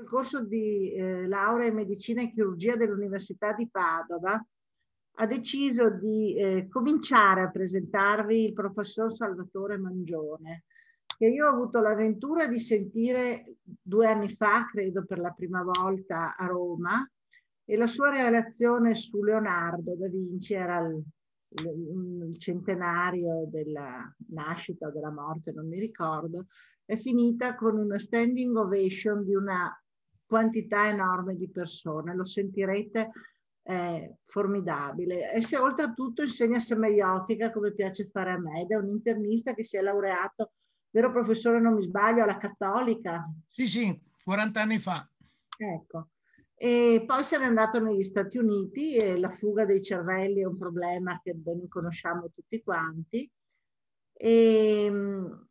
il corso di eh, laurea in medicina e chirurgia dell'Università di Padova, ha deciso di eh, cominciare a presentarvi il professor Salvatore Mangione, che io ho avuto l'avventura di sentire due anni fa, credo per la prima volta a Roma, e la sua relazione su Leonardo da Vinci era il, il centenario della nascita o della morte, non mi ricordo, è finita con una standing ovation di una quantità enorme di persone, lo sentirete eh, formidabile. E se, oltretutto insegna semeiotica come piace fare a me ed è un internista che si è laureato, vero professore non mi sbaglio, alla cattolica? Sì, sì, 40 anni fa. Ecco. E poi se n'è andato negli Stati Uniti e la fuga dei cervelli è un problema che ben conosciamo tutti quanti. E, ehm,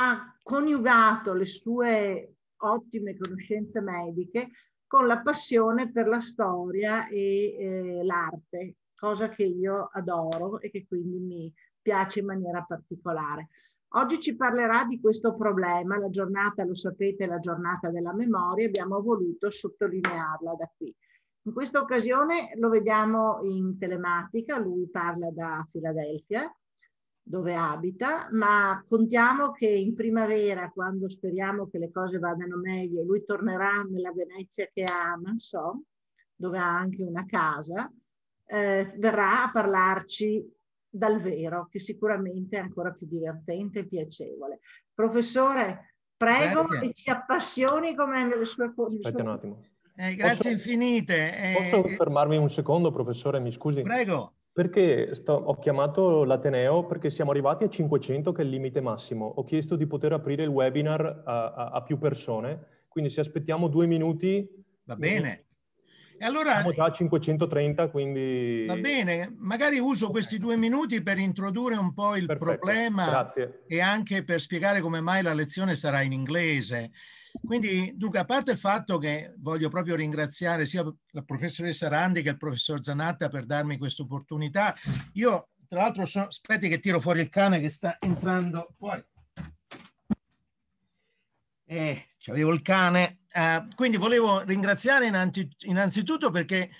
ha coniugato le sue ottime conoscenze mediche con la passione per la storia e eh, l'arte, cosa che io adoro e che quindi mi piace in maniera particolare. Oggi ci parlerà di questo problema, la giornata, lo sapete, è la giornata della memoria, abbiamo voluto sottolinearla da qui. In questa occasione lo vediamo in telematica, lui parla da Filadelfia, dove abita, ma contiamo che in primavera, quando speriamo che le cose vadano meglio, lui tornerà nella Venezia che ama, so, dove ha anche una casa, eh, verrà a parlarci dal vero, che sicuramente è ancora più divertente e piacevole. Professore, prego Bene. e ci appassioni come nelle sue cose. Aspetta un attimo. Eh, grazie posso, infinite. Eh. Posso fermarmi un secondo, professore? Mi scusi. Prego. Perché sto, ho chiamato l'Ateneo perché siamo arrivati a 500 che è il limite massimo. Ho chiesto di poter aprire il webinar a, a, a più persone, quindi se aspettiamo due minuti... Va bene. E allora, siamo già a 530, quindi... Va bene, magari uso questi due minuti per introdurre un po' il Perfetto, problema grazie. e anche per spiegare come mai la lezione sarà in inglese quindi, dunque, a parte il fatto che voglio proprio ringraziare sia la professoressa Randi che il professor Zanatta per darmi questa opportunità, io tra l'altro sono... aspetti che tiro fuori il cane che sta entrando fuori. Eh, c'avevo il cane. Eh, quindi volevo ringraziare innanzi... innanzitutto perché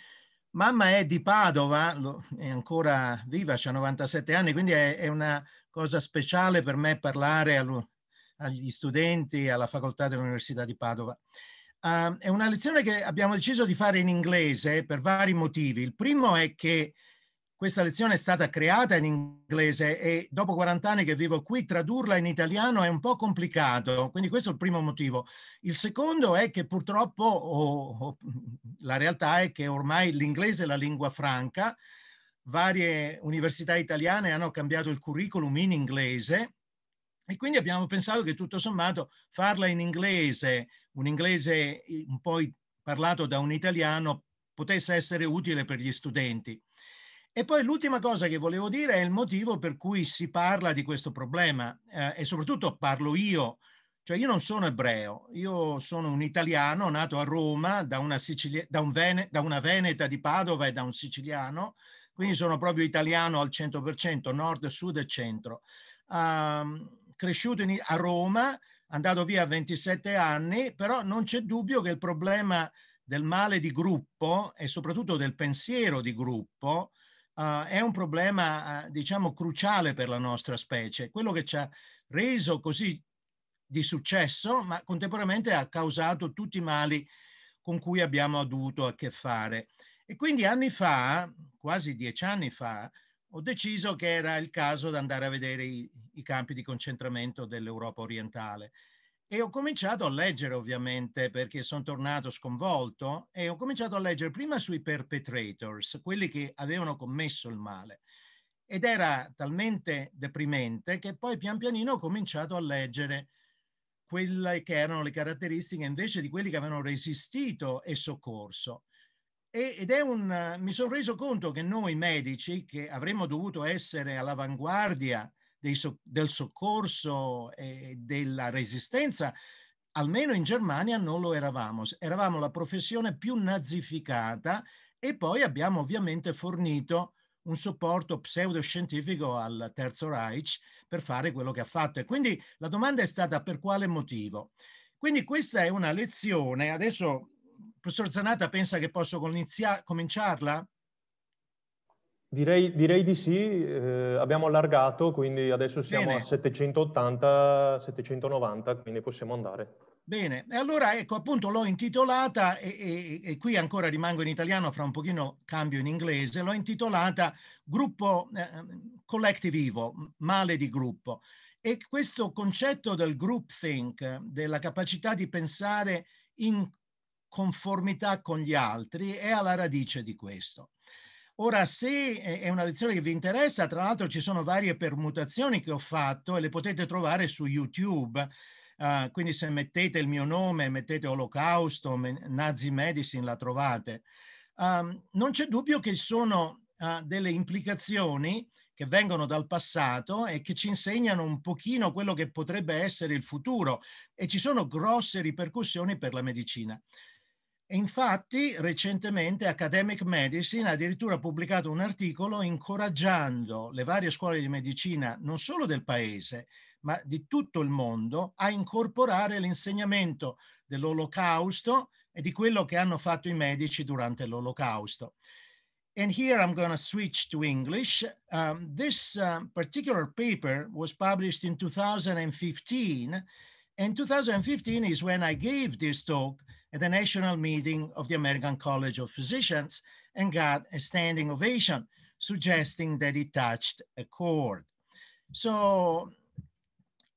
mamma è di Padova, è ancora viva, ha 97 anni, quindi è, è una cosa speciale per me parlare agli studenti alla facoltà dell'Università di Padova. Uh, è una lezione che abbiamo deciso di fare in inglese per vari motivi. Il primo è che questa lezione è stata creata in inglese e dopo 40 anni che vivo qui tradurla in italiano è un po' complicato, quindi questo è il primo motivo. Il secondo è che purtroppo oh, oh, la realtà è che ormai l'inglese è la lingua franca, varie università italiane hanno cambiato il curriculum in inglese e quindi abbiamo pensato che tutto sommato farla in inglese, un inglese un po' parlato da un italiano, potesse essere utile per gli studenti. E poi l'ultima cosa che volevo dire è il motivo per cui si parla di questo problema eh, e soprattutto parlo io, cioè io non sono ebreo, io sono un italiano nato a Roma da una, Sicilia, da un Vene, da una veneta di Padova e da un siciliano, quindi sono proprio italiano al 100%, nord, sud e centro. Um, cresciuto in, a Roma, andato via a 27 anni, però non c'è dubbio che il problema del male di gruppo e soprattutto del pensiero di gruppo uh, è un problema, uh, diciamo, cruciale per la nostra specie. Quello che ci ha reso così di successo, ma contemporaneamente ha causato tutti i mali con cui abbiamo avuto a che fare. E quindi anni fa, quasi dieci anni fa, ho deciso che era il caso di andare a vedere i, i campi di concentramento dell'Europa orientale. E ho cominciato a leggere ovviamente perché sono tornato sconvolto e ho cominciato a leggere prima sui perpetrators, quelli che avevano commesso il male. Ed era talmente deprimente che poi pian pianino ho cominciato a leggere quelle che erano le caratteristiche invece di quelli che avevano resistito e soccorso ed è un, mi sono reso conto che noi medici, che avremmo dovuto essere all'avanguardia so, del soccorso e della resistenza, almeno in Germania non lo eravamo. Eravamo la professione più nazificata e poi abbiamo ovviamente fornito un supporto pseudoscientifico al Terzo Reich per fare quello che ha fatto. E quindi la domanda è stata per quale motivo? Quindi questa è una lezione, adesso Professor Zanata pensa che posso cominciarla? Direi, direi, di sì, eh, abbiamo allargato, quindi adesso siamo Bene. a 780-790, quindi possiamo andare. Bene, e allora ecco appunto l'ho intitolata e, e, e, qui ancora rimango in italiano, fra un pochino cambio in inglese, l'ho intitolata Gruppo eh, Collective Evil, male di gruppo. E questo concetto del groupthink, della capacità di pensare in conformità con gli altri è alla radice di questo. Ora, se è una lezione che vi interessa, tra l'altro ci sono varie permutazioni che ho fatto e le potete trovare su YouTube. Uh, quindi se mettete il mio nome, mettete Olocausto, Nazi Medicine, la trovate. Um, non c'è dubbio che sono uh, delle implicazioni che vengono dal passato e che ci insegnano un pochino quello che potrebbe essere il futuro e ci sono grosse ripercussioni per la medicina. Infatti, recentemente Academic Medicine ha addirittura pubblicato un articolo incoraggiando le varie scuole di medicina, non solo del paese, ma di tutto il mondo, a incorporare l'insegnamento dell'Olocausto e di quello che hanno fatto i medici durante l'Olocausto. And here I'm going to switch to English. Um, this uh, particular paper was published in 2015 And 2015 is when I gave this talk at the national meeting of the American College of Physicians and got a standing ovation, suggesting that it touched a chord. So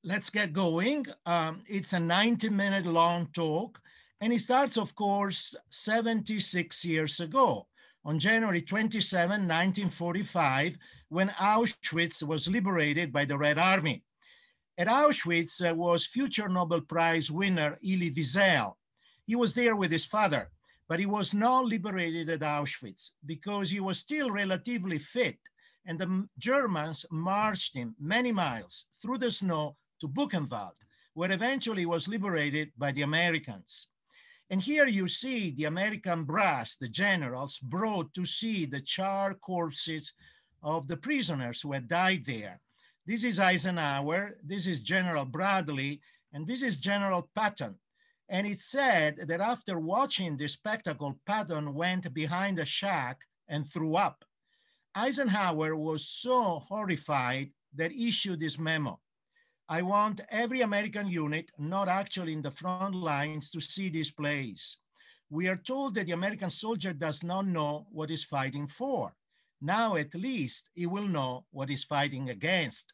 let's get going. Um, it's a 90 minute long talk and it starts of course 76 years ago on January 27, 1945, when Auschwitz was liberated by the Red Army. At Auschwitz uh, was future Nobel Prize winner Elie Wiesel. He was there with his father, but he was not liberated at Auschwitz because he was still relatively fit and the Germans marched him many miles through the snow to Buchenwald, where eventually he was liberated by the Americans. And here you see the American brass, the generals, brought to see the charred corpses of the prisoners who had died there. This is Eisenhower, this is General Bradley, and this is General Patton. And it said that after watching the spectacle, Patton went behind a shack and threw up. Eisenhower was so horrified that he issued this memo. I want every American unit not actually in the front lines to see this place. We are told that the American soldier does not know what he's fighting for. Now, at least, he will know what he's fighting against.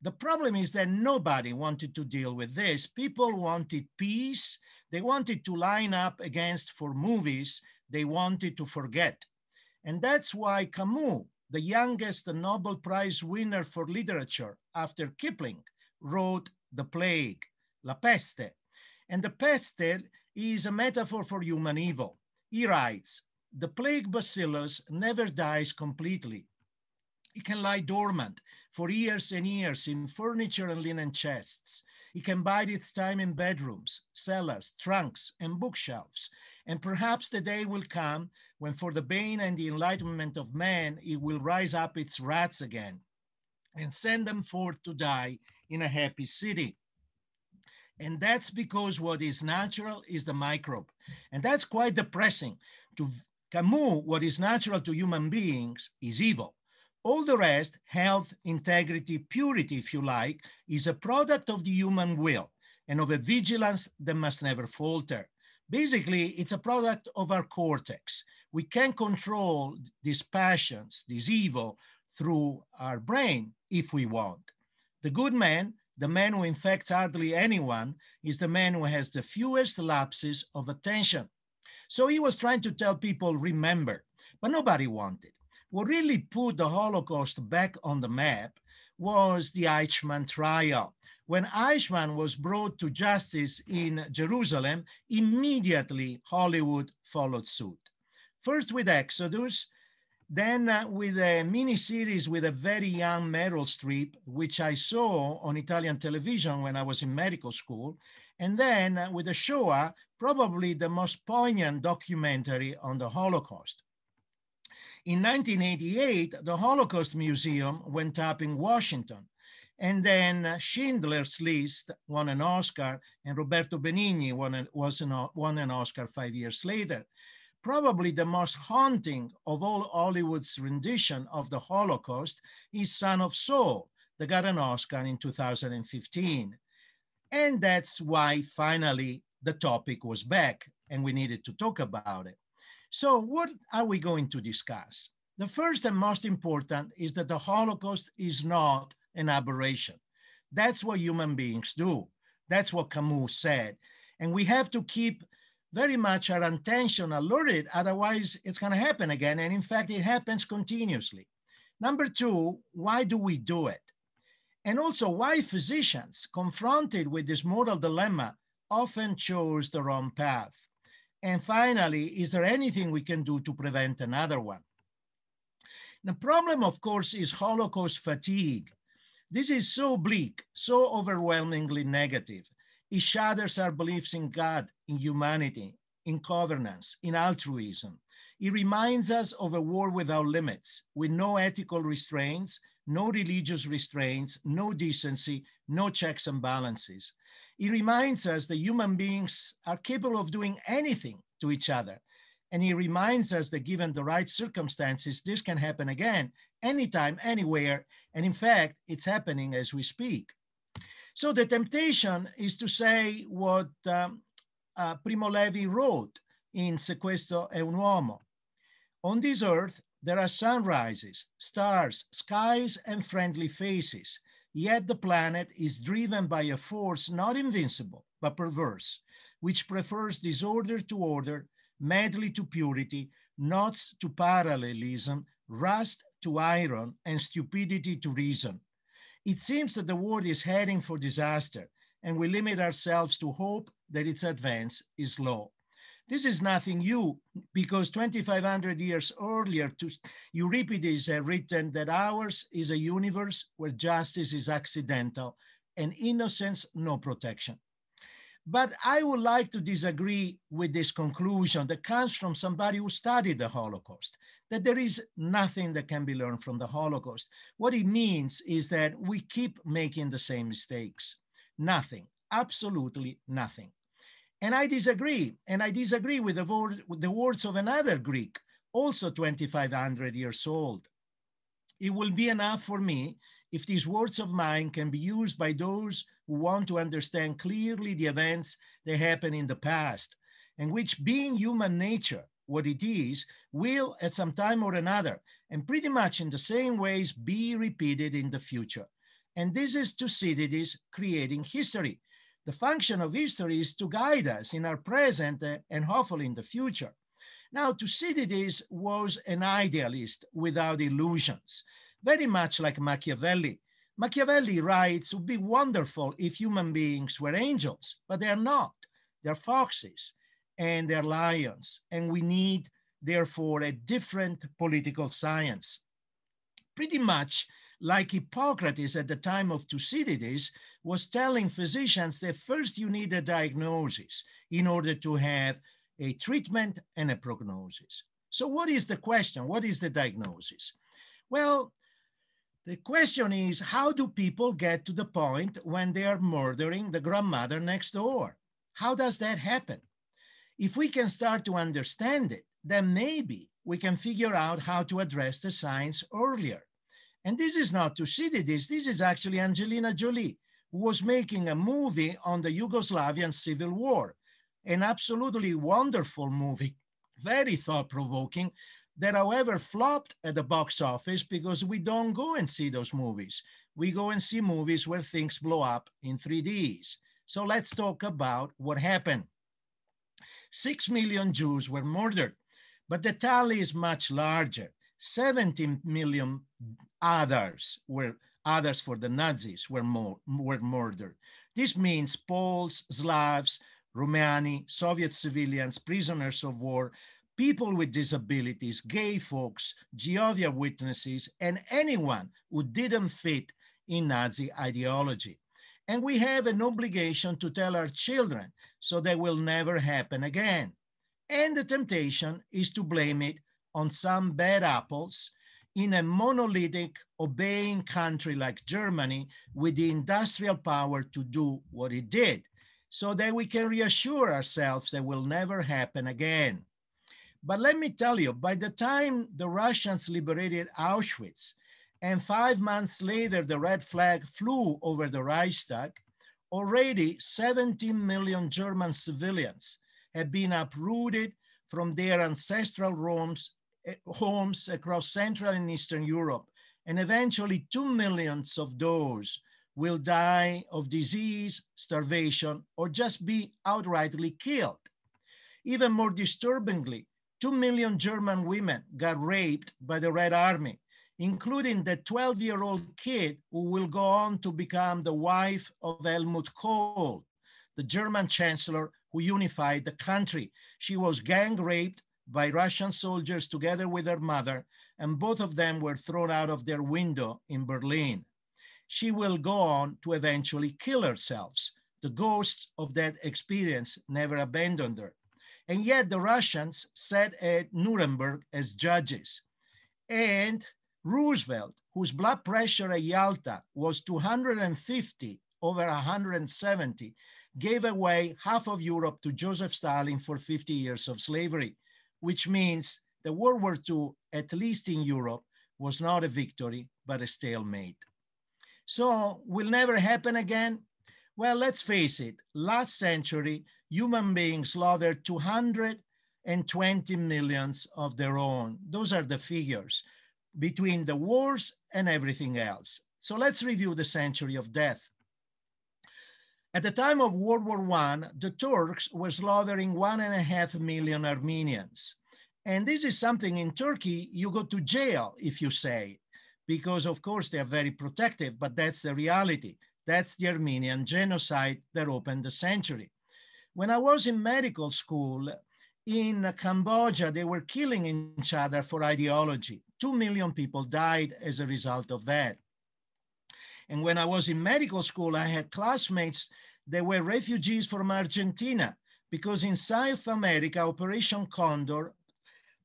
The problem is that nobody wanted to deal with this. People wanted peace. They wanted to line up against for movies they wanted to forget. And that's why Camus, the youngest Nobel Prize winner for literature after Kipling, wrote The Plague, La Peste. And the peste is a metaphor for human evil. He writes, the plague bacillus never dies completely. It can lie dormant for years and years in furniture and linen chests. It can bide its time in bedrooms, cellars, trunks, and bookshelves. And perhaps the day will come when, for the bane and the enlightenment of man, it will rise up its rats again and send them forth to die in a happy city. And that's because what is natural is the microbe. And that's quite depressing to, Camus, what is natural to human beings is evil. All the rest, health, integrity, purity, if you like, is a product of the human will and of a vigilance that must never falter. Basically, it's a product of our cortex. We can control these passions, this evil, through our brain if we want. The good man, the man who infects hardly anyone, is the man who has the fewest lapses of attention so he was trying to tell people, remember, but nobody wanted. What really put the Holocaust back on the map was the Eichmann trial. When Eichmann was brought to justice in Jerusalem, immediately Hollywood followed suit. First with Exodus, then uh, with a mini series with a very young Meryl Streep, which I saw on Italian television when I was in medical school, and then uh, with the Shoah, probably the most poignant documentary on the Holocaust. In 1988, the Holocaust Museum went up in Washington. And then uh, Schindler's List won an Oscar, and Roberto Benigni won an, an, won an Oscar five years later. Probably the most haunting of all Hollywood's rendition of the Holocaust is Son of Saul, that got an Oscar in 2015. And that's why finally the topic was back and we needed to talk about it. So what are we going to discuss? The first and most important is that the Holocaust is not an aberration. That's what human beings do. That's what Camus said. And we have to keep very much our attention alerted, otherwise it's gonna happen again. And in fact, it happens continuously. Number two, why do we do it? And also why physicians confronted with this moral dilemma often chose the wrong path. And finally, is there anything we can do to prevent another one? The problem, of course, is Holocaust fatigue. This is so bleak, so overwhelmingly negative. It shatters our beliefs in God, in humanity, in governance, in altruism. It reminds us of a war without limits, with no ethical restraints no religious restraints, no decency, no checks and balances. It reminds us that human beings are capable of doing anything to each other. And it reminds us that given the right circumstances, this can happen again, anytime, anywhere. And in fact, it's happening as we speak. So the temptation is to say what um, uh, Primo Levi wrote in Sequestro è un uomo. On this earth, there are sunrises, stars, skies, and friendly faces. Yet the planet is driven by a force not invincible, but perverse, which prefers disorder to order, medley to purity, knots to parallelism, rust to iron, and stupidity to reason. It seems that the world is heading for disaster, and we limit ourselves to hope that its advance is slow. This is nothing new because 2,500 years earlier, to, Euripides had uh, written that ours is a universe where justice is accidental and innocence no protection. But I would like to disagree with this conclusion that comes from somebody who studied the Holocaust, that there is nothing that can be learned from the Holocaust. What it means is that we keep making the same mistakes. Nothing, absolutely nothing. And I disagree. And I disagree with the, word, with the words of another Greek, also 2,500 years old. It will be enough for me if these words of mine can be used by those who want to understand clearly the events that happened in the past, and which, being human nature, what it is, will at some time or another, and pretty much in the same ways, be repeated in the future. And this is Thucydides creating history, the function of history is to guide us in our present uh, and hopefully in the future. Now, Thucydides was an idealist without illusions, very much like Machiavelli. Machiavelli writes, it would be wonderful if human beings were angels, but they are not. They're foxes and they're lions, and we need, therefore, a different political science. Pretty much like Hippocrates at the time of Thucydides was telling physicians that first you need a diagnosis in order to have a treatment and a prognosis. So what is the question? What is the diagnosis? Well, the question is, how do people get to the point when they are murdering the grandmother next door? How does that happen? If we can start to understand it, then maybe we can figure out how to address the science earlier. And this is not to Thucydides, this is actually Angelina Jolie, who was making a movie on the Yugoslavian civil war, an absolutely wonderful movie, very thought provoking, that however flopped at the box office because we don't go and see those movies. We go and see movies where things blow up in 3Ds. So let's talk about what happened. Six million Jews were murdered, but the tally is much larger. 17 million others were others for the Nazis were, more, were murdered. This means Poles, Slavs, Romani, Soviet civilians, prisoners of war, people with disabilities, gay folks, Jehovah witnesses, and anyone who didn't fit in Nazi ideology. And we have an obligation to tell our children so that will never happen again. And the temptation is to blame it on some bad apples in a monolithic, obeying country like Germany with the industrial power to do what it did, so that we can reassure ourselves that will never happen again. But let me tell you, by the time the Russians liberated Auschwitz, and five months later the red flag flew over the Reichstag, already 17 million German civilians had been uprooted from their ancestral homes Eh, homes across Central and Eastern Europe. And eventually two millions of those will die of disease, starvation, or just be outrightly killed. Even more disturbingly, two million German women got raped by the Red Army, including the 12 year old kid who will go on to become the wife of Helmut Kohl, the German chancellor who unified the country. She was gang raped by Russian soldiers together with her mother, and both of them were thrown out of their window in Berlin. She will go on to eventually kill herself. The ghosts of that experience never abandoned her. And yet the Russians sat at Nuremberg as judges. And Roosevelt, whose blood pressure at Yalta was 250 over 170, gave away half of Europe to Joseph Stalin for 50 years of slavery which means the World War II, at least in Europe, was not a victory, but a stalemate. So will never happen again? Well, let's face it, last century, human beings slaughtered 220 millions of their own. Those are the figures between the wars and everything else. So let's review the century of death. At the time of World War I, the Turks were slaughtering one and a half million Armenians. And this is something in Turkey, you go to jail if you say, because of course they are very protective, but that's the reality. That's the Armenian genocide that opened the century. When I was in medical school in Cambodia, they were killing each other for ideology. Two million people died as a result of that. And when I was in medical school, I had classmates they were refugees from Argentina because in South America, Operation Condor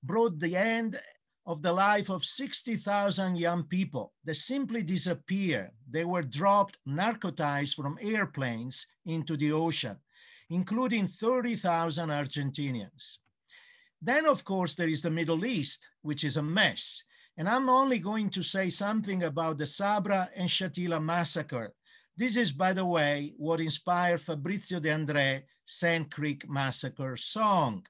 brought the end of the life of 60,000 young people. They simply disappeared. They were dropped, narcotized from airplanes into the ocean, including 30,000 Argentinians. Then, of course, there is the Middle East, which is a mess. And I'm only going to say something about the Sabra and Shatila massacre, this is, by the way, what inspired Fabrizio De André Sand Creek Massacre song.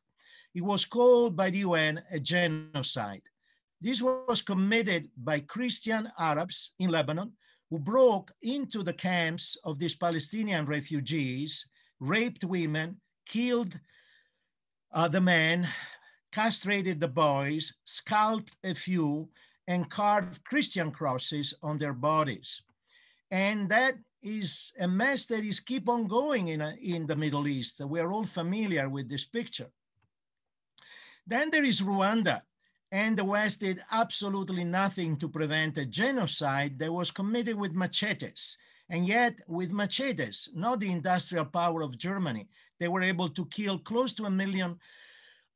It was called by the UN a genocide. This was committed by Christian Arabs in Lebanon who broke into the camps of these Palestinian refugees, raped women, killed uh, the men, castrated the boys, scalped a few, and carved Christian crosses on their bodies. And that is a mess that is keep on going in, a, in the Middle East. We are all familiar with this picture. Then there is Rwanda, and the West did absolutely nothing to prevent a genocide that was committed with machetes. And yet, with machetes, not the industrial power of Germany, they were able to kill close to a million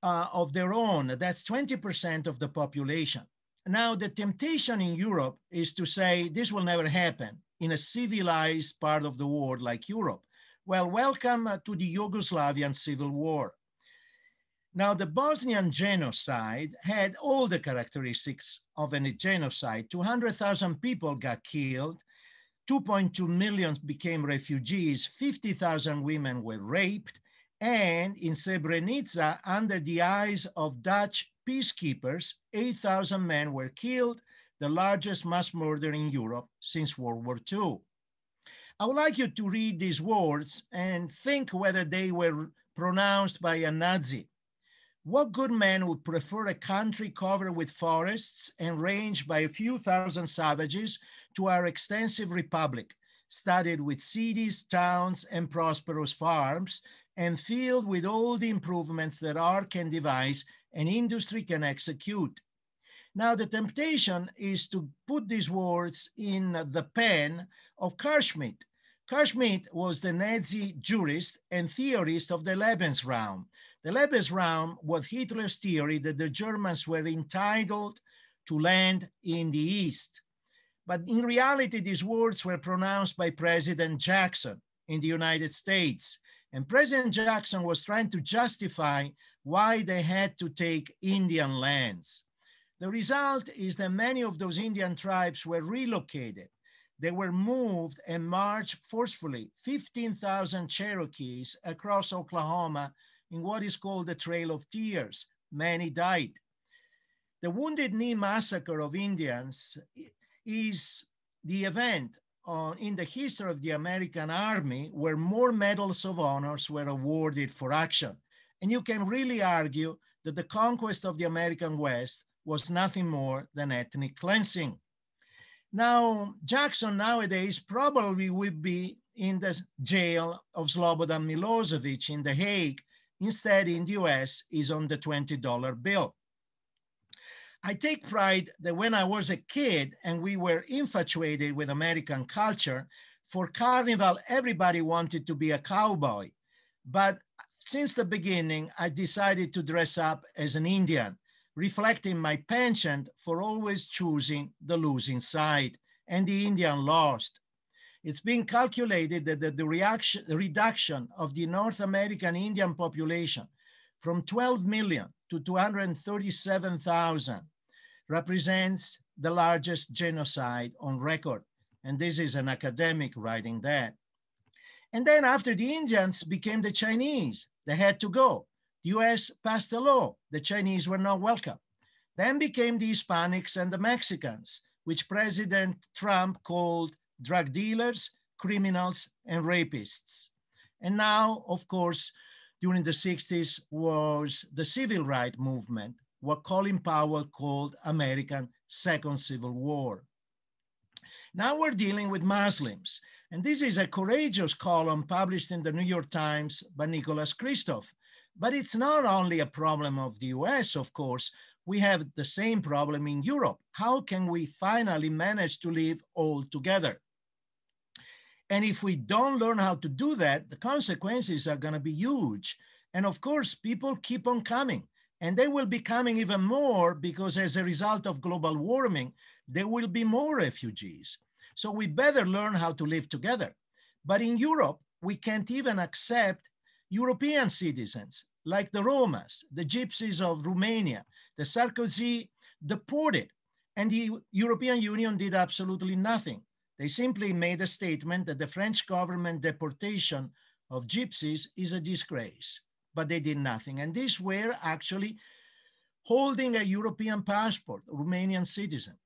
uh, of their own. That's 20% of the population. Now, the temptation in Europe is to say this will never happen in a civilized part of the world like Europe. Well, welcome uh, to the Yugoslavian Civil War. Now, the Bosnian genocide had all the characteristics of any genocide. 200,000 people got killed, 2.2 million became refugees, 50,000 women were raped, and in Srebrenica, under the eyes of Dutch peacekeepers, 8,000 men were killed, the largest mass murder in Europe since World War II. I would like you to read these words and think whether they were pronounced by a Nazi. What good man would prefer a country covered with forests and ranged by a few thousand savages to our extensive republic, studded with cities, towns, and prosperous farms, and filled with all the improvements that art can devise and industry can execute, now, the temptation is to put these words in the pen of Carl Schmitt. was the Nazi jurist and theorist of the Lebensraum. The Lebensraum was Hitler's theory that the Germans were entitled to land in the East. But in reality, these words were pronounced by President Jackson in the United States. And President Jackson was trying to justify why they had to take Indian lands. The result is that many of those Indian tribes were relocated. They were moved and marched forcefully, 15,000 Cherokees across Oklahoma in what is called the Trail of Tears. Many died. The Wounded Knee Massacre of Indians is the event on, in the history of the American Army where more medals of honors were awarded for action. And you can really argue that the conquest of the American West was nothing more than ethnic cleansing. Now, Jackson nowadays probably would be in the jail of Slobodan Milosevic in The Hague. Instead, in the US, is on the $20 bill. I take pride that when I was a kid and we were infatuated with American culture, for Carnival, everybody wanted to be a cowboy. But since the beginning, I decided to dress up as an Indian reflecting my penchant for always choosing the losing side, and the Indian lost. It's been calculated that the, the reaction, the reduction of the North American Indian population from 12 million to 237,000 represents the largest genocide on record. And this is an academic writing that. And then after the Indians became the Chinese, they had to go. The US passed a law, the Chinese were not welcome. Then became the Hispanics and the Mexicans, which President Trump called drug dealers, criminals, and rapists. And now, of course, during the 60s was the civil rights movement, what Colin Powell called American Second Civil War. Now we're dealing with Muslims. And this is a courageous column published in the New York Times by Nicholas Kristof but it's not only a problem of the US, of course. We have the same problem in Europe. How can we finally manage to live all together? And if we don't learn how to do that, the consequences are going to be huge. And of course, people keep on coming. And they will be coming even more because as a result of global warming, there will be more refugees. So we better learn how to live together. But in Europe, we can't even accept European citizens like the Romas, the Gypsies of Romania, the Sarkozy deported. And the European Union did absolutely nothing. They simply made a statement that the French government deportation of gypsies is a disgrace, but they did nothing. And these were actually holding a European passport, Romanian citizen.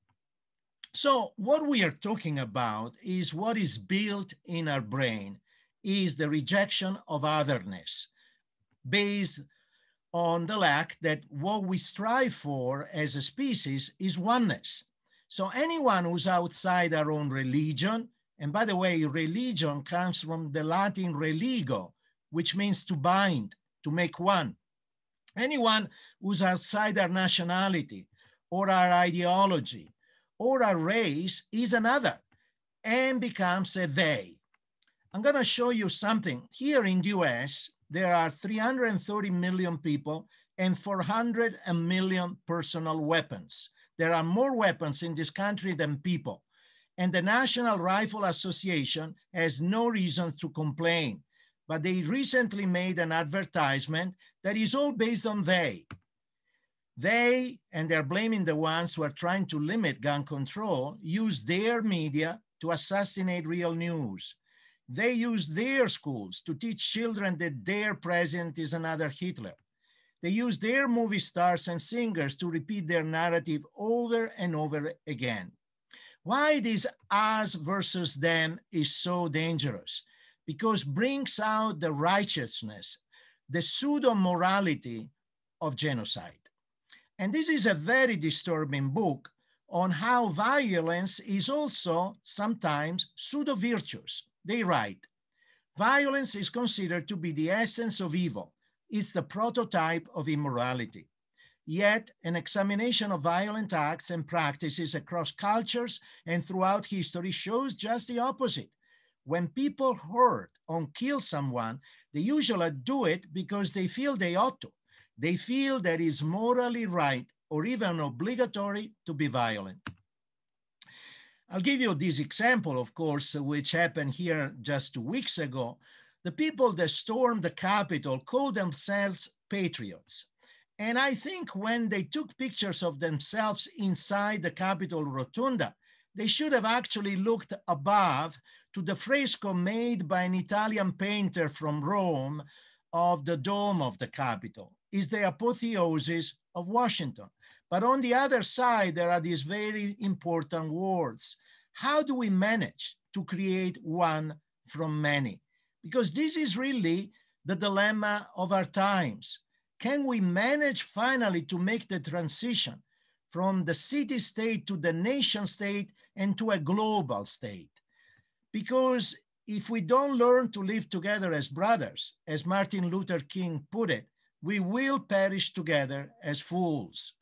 So what we are talking about is what is built in our brain is the rejection of otherness based on the lack that what we strive for as a species is oneness. So anyone who's outside our own religion, and by the way, religion comes from the Latin religo, which means to bind, to make one. Anyone who's outside our nationality or our ideology or our race is another and becomes a they. I'm gonna show you something. Here in the US, there are 330 million people and 400 million personal weapons. There are more weapons in this country than people. And the National Rifle Association has no reason to complain. But they recently made an advertisement that is all based on they. They, and they're blaming the ones who are trying to limit gun control, use their media to assassinate real news. They use their schools to teach children that their president is another Hitler. They use their movie stars and singers to repeat their narrative over and over again. Why this us versus them is so dangerous? Because brings out the righteousness, the pseudo morality of genocide. And this is a very disturbing book on how violence is also sometimes pseudo virtues. They write, violence is considered to be the essence of evil. It's the prototype of immorality. Yet, an examination of violent acts and practices across cultures and throughout history shows just the opposite. When people hurt or kill someone, they usually do it because they feel they ought to. They feel that it's morally right or even obligatory to be violent. I'll give you this example, of course, which happened here just two weeks ago. The people that stormed the Capitol called themselves patriots. And I think when they took pictures of themselves inside the Capitol Rotunda, they should have actually looked above to the fresco made by an Italian painter from Rome of the dome of the Capitol, is the apotheosis of Washington. But on the other side, there are these very important words. How do we manage to create one from many? Because this is really the dilemma of our times. Can we manage finally to make the transition from the city state to the nation state and to a global state? Because if we don't learn to live together as brothers, as Martin Luther King put it, we will perish together as fools.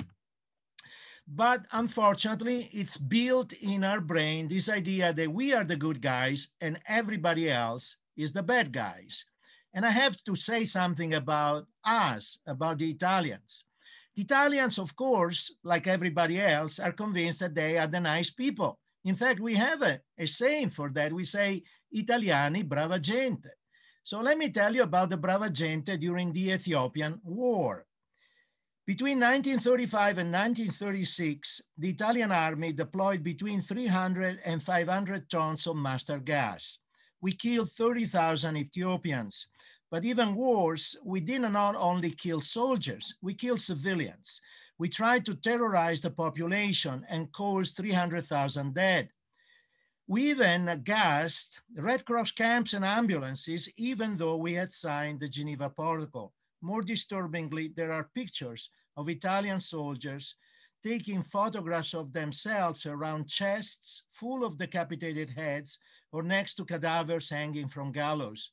But unfortunately, it's built in our brain this idea that we are the good guys and everybody else is the bad guys. And I have to say something about us, about the Italians. The Italians, of course, like everybody else, are convinced that they are the nice people. In fact, we have a, a saying for that. We say, Italiani, brava gente. So let me tell you about the brava gente during the Ethiopian war. Between 1935 and 1936, the Italian army deployed between 300 and 500 tons of mustard gas. We killed 30,000 Ethiopians. But even worse, we did not only kill soldiers, we killed civilians. We tried to terrorize the population and caused 300,000 dead. We even gassed Red Cross camps and ambulances, even though we had signed the Geneva Protocol. More disturbingly, there are pictures of Italian soldiers taking photographs of themselves around chests full of decapitated heads or next to cadavers hanging from gallows,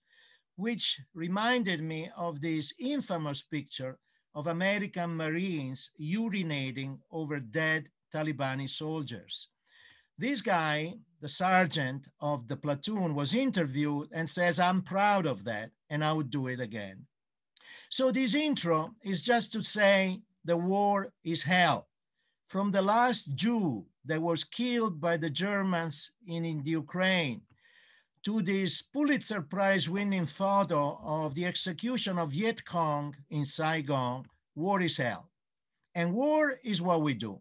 which reminded me of this infamous picture of American Marines urinating over dead Taliban soldiers. This guy, the sergeant of the platoon, was interviewed and says, I'm proud of that and I would do it again. So this intro is just to say the war is hell. From the last Jew that was killed by the Germans in, in the Ukraine to this Pulitzer Prize winning photo of the execution of Viet Cong in Saigon, war is hell. And war is what we do.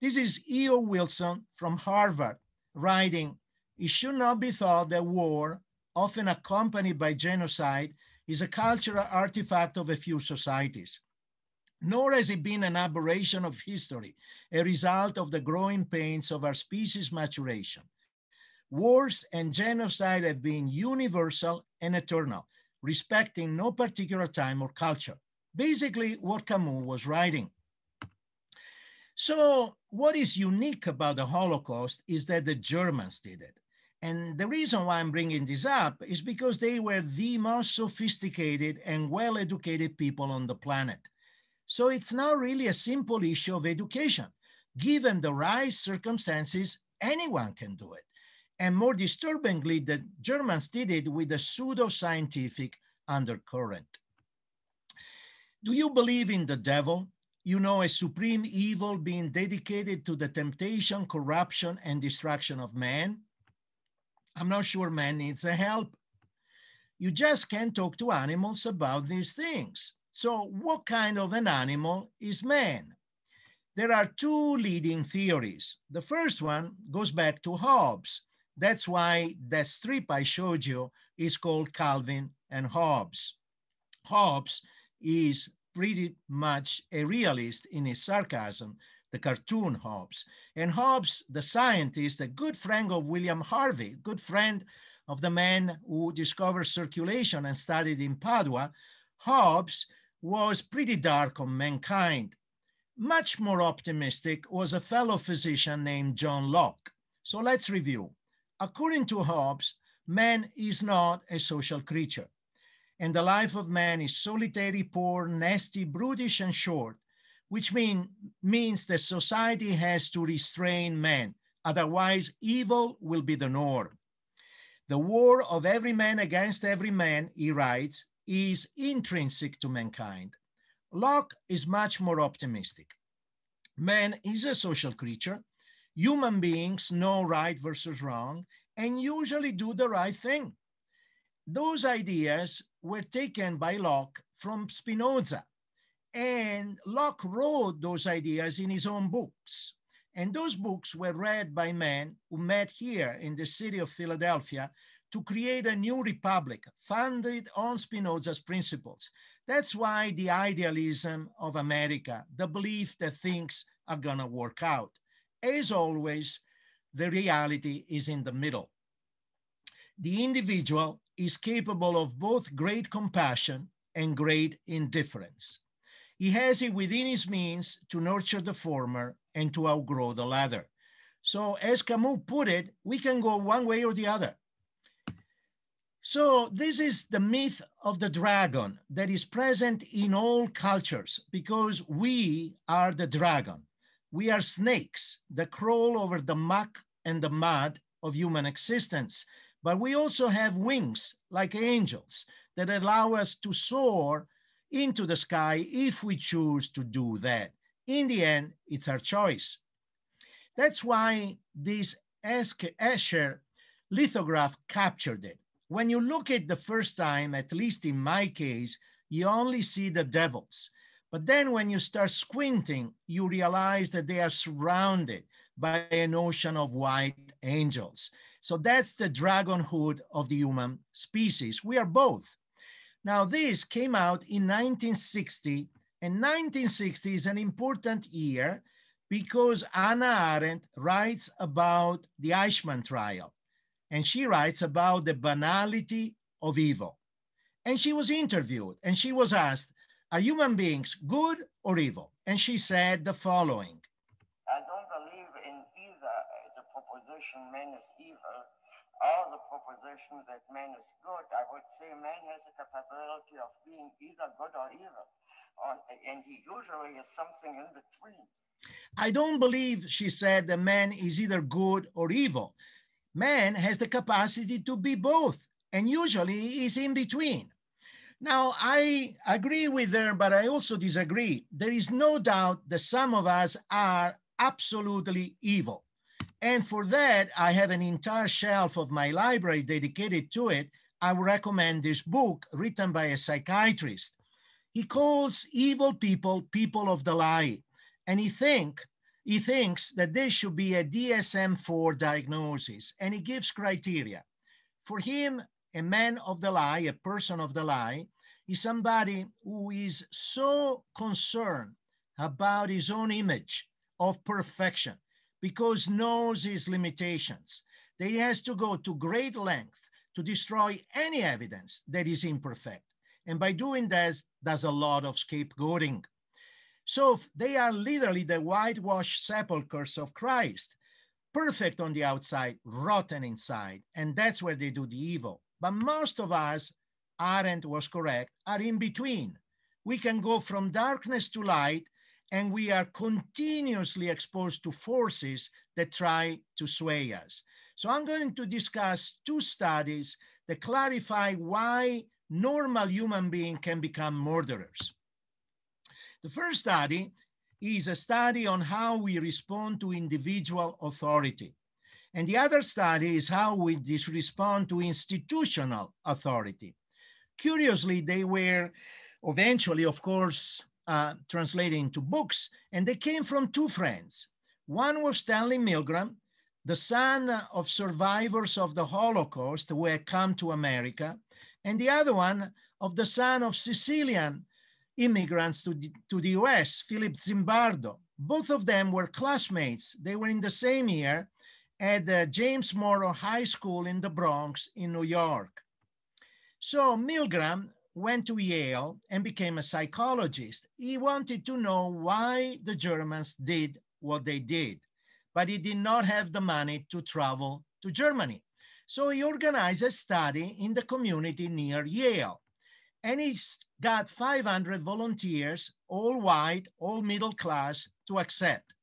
This is E.O. Wilson from Harvard writing, it should not be thought that war, often accompanied by genocide, is a cultural artifact of a few societies. Nor has it been an aberration of history, a result of the growing pains of our species' maturation. Wars and genocide have been universal and eternal, respecting no particular time or culture. Basically, what Camus was writing. So, what is unique about the Holocaust is that the Germans did it. And the reason why I'm bringing this up is because they were the most sophisticated and well educated people on the planet. So it's not really a simple issue of education. Given the right circumstances, anyone can do it. And more disturbingly, the Germans did it with a pseudo scientific undercurrent. Do you believe in the devil? You know, a supreme evil being dedicated to the temptation, corruption, and destruction of man? I'm not sure man needs a help. You just can't talk to animals about these things. So what kind of an animal is man? There are two leading theories. The first one goes back to Hobbes. That's why that strip I showed you is called Calvin and Hobbes. Hobbes is pretty much a realist in his sarcasm the cartoon Hobbes. And Hobbes, the scientist, a good friend of William Harvey, good friend of the man who discovered circulation and studied in Padua, Hobbes was pretty dark on mankind. Much more optimistic was a fellow physician named John Locke. So let's review. According to Hobbes, man is not a social creature. And the life of man is solitary, poor, nasty, brutish, and short which mean, means that society has to restrain men. Otherwise, evil will be the norm. The war of every man against every man, he writes, is intrinsic to mankind. Locke is much more optimistic. Man is a social creature. Human beings know right versus wrong and usually do the right thing. Those ideas were taken by Locke from Spinoza, and Locke wrote those ideas in his own books. And those books were read by men who met here in the city of Philadelphia to create a new republic founded on Spinoza's principles. That's why the idealism of America, the belief that things are gonna work out. As always, the reality is in the middle. The individual is capable of both great compassion and great indifference. He has it within his means to nurture the former and to outgrow the latter. So as Camus put it, we can go one way or the other. So this is the myth of the dragon that is present in all cultures because we are the dragon. We are snakes that crawl over the muck and the mud of human existence. But we also have wings like angels that allow us to soar into the sky if we choose to do that. In the end, it's our choice. That's why this Escher lithograph captured it. When you look at the first time, at least in my case, you only see the devils. But then when you start squinting, you realize that they are surrounded by an ocean of white angels. So that's the dragon hood of the human species. We are both. Now this came out in 1960 and 1960 is an important year because Anna Arendt writes about the Eichmann trial and she writes about the banality of evil. And she was interviewed and she was asked, are human beings good or evil? And she said the following. I don't believe in either the proposition man is evil all the propositions that man is good, I would say man has the capability of being either good or evil. Or, and he usually is something in between. I don't believe, she said, that man is either good or evil. Man has the capacity to be both, and usually is in between. Now, I agree with her, but I also disagree. There is no doubt that some of us are absolutely evil. And for that, I have an entire shelf of my library dedicated to it. I would recommend this book written by a psychiatrist. He calls evil people people of the lie. And he think he thinks that there should be a DSM-4 diagnosis and he gives criteria. For him, a man of the lie, a person of the lie, is somebody who is so concerned about his own image of perfection because knows his limitations, that he has to go to great length to destroy any evidence that is imperfect. And by doing this, does a lot of scapegoating. So they are literally the whitewashed sepulchres of Christ, perfect on the outside, rotten inside. And that's where they do the evil. But most of us, Arendt was correct, are in between. We can go from darkness to light and we are continuously exposed to forces that try to sway us. So I'm going to discuss two studies that clarify why normal human beings can become murderers. The first study is a study on how we respond to individual authority. And the other study is how we respond to institutional authority. Curiously, they were eventually, of course, uh, translated into books, and they came from two friends. One was Stanley Milgram, the son of survivors of the Holocaust who had come to America, and the other one of the son of Sicilian immigrants to the, to the US, Philip Zimbardo. Both of them were classmates. They were in the same year at uh, James Morrow High School in the Bronx in New York. So Milgram went to Yale and became a psychologist. He wanted to know why the Germans did what they did, but he did not have the money to travel to Germany. So he organized a study in the community near Yale. And he got 500 volunteers, all white, all middle class, to accept.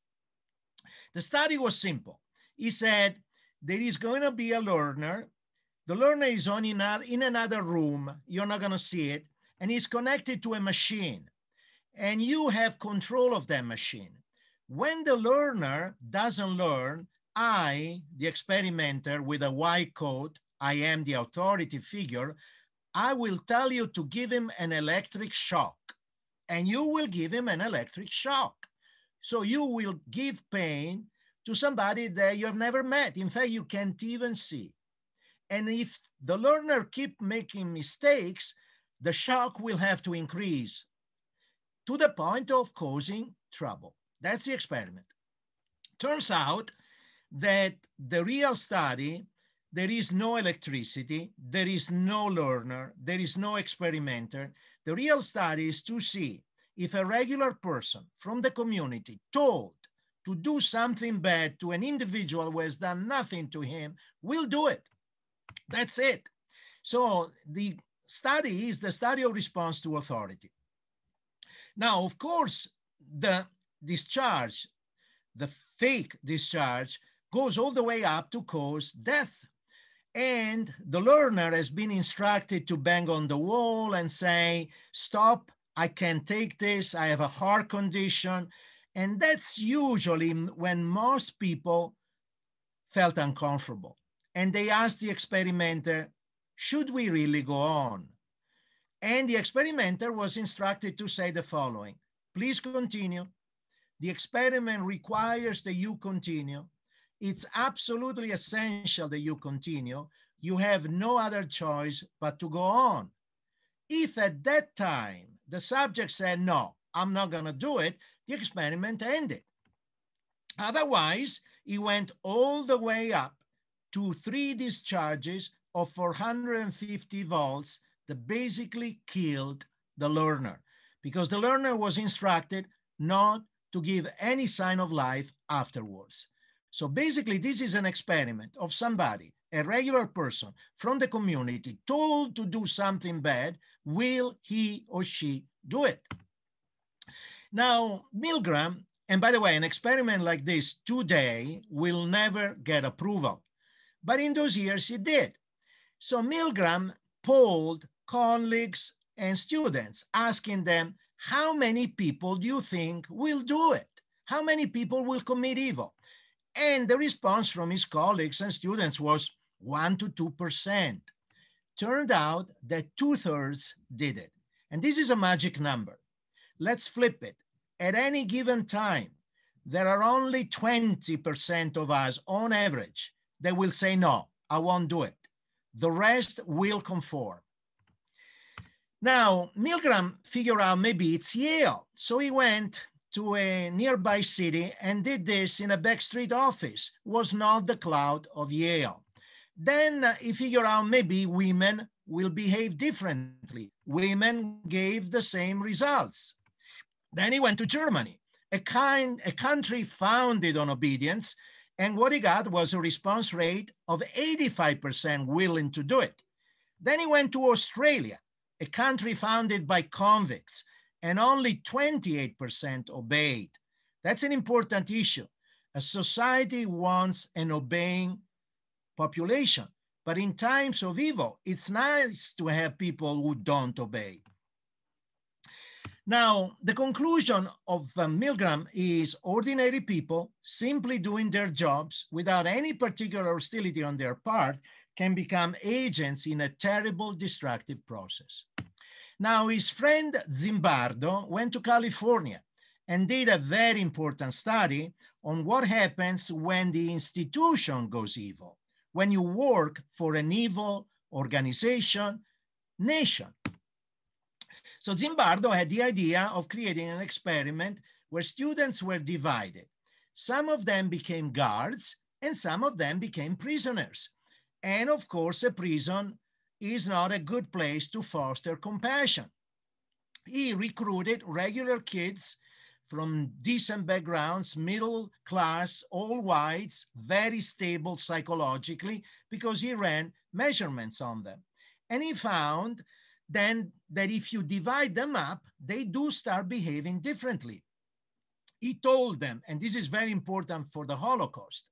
The study was simple. He said, there is going to be a learner the learner is on in, a, in another room. You're not going to see it. And he's connected to a machine. And you have control of that machine. When the learner doesn't learn, I, the experimenter with a white coat, I am the authority figure, I will tell you to give him an electric shock. And you will give him an electric shock. So you will give pain to somebody that you have never met. In fact, you can't even see. And if the learner keep making mistakes, the shock will have to increase to the point of causing trouble. That's the experiment. Turns out that the real study, there is no electricity, there is no learner, there is no experimenter. The real study is to see if a regular person from the community told to do something bad to an individual who has done nothing to him will do it. That's it. So the study is the study of response to authority. Now, of course, the discharge, the fake discharge, goes all the way up to cause death. And the learner has been instructed to bang on the wall and say, stop, I can't take this, I have a heart condition. And that's usually when most people felt uncomfortable and they asked the experimenter, should we really go on? And the experimenter was instructed to say the following, please continue. The experiment requires that you continue. It's absolutely essential that you continue. You have no other choice but to go on. If at that time the subject said, no, I'm not gonna do it, the experiment ended. Otherwise, he went all the way up to three discharges of 450 volts that basically killed the learner because the learner was instructed not to give any sign of life afterwards. So basically, this is an experiment of somebody, a regular person from the community, told to do something bad. Will he or she do it? Now, Milgram, and by the way, an experiment like this today will never get approval but in those years, it did. So Milgram polled colleagues and students, asking them, how many people do you think will do it? How many people will commit evil? And the response from his colleagues and students was 1% to 2%. Turned out that two thirds did it. And this is a magic number. Let's flip it. At any given time, there are only 20% of us on average they will say, no, I won't do it. The rest will conform. Now, Milgram figured out maybe it's Yale. So he went to a nearby city and did this in a backstreet office, was not the cloud of Yale. Then uh, he figured out maybe women will behave differently. Women gave the same results. Then he went to Germany, a kind, a country founded on obedience, and what he got was a response rate of 85% willing to do it. Then he went to Australia, a country founded by convicts, and only 28% obeyed. That's an important issue. A society wants an obeying population, but in times of evil, it's nice to have people who don't obey. Now, the conclusion of Milgram is ordinary people simply doing their jobs without any particular hostility on their part can become agents in a terrible destructive process. Now, his friend Zimbardo went to California and did a very important study on what happens when the institution goes evil, when you work for an evil organization, nation. So Zimbardo had the idea of creating an experiment where students were divided. Some of them became guards and some of them became prisoners. And of course, a prison is not a good place to foster compassion. He recruited regular kids from decent backgrounds, middle class, all whites, very stable psychologically, because he ran measurements on them. And he found then that if you divide them up, they do start behaving differently. He told them, and this is very important for the Holocaust,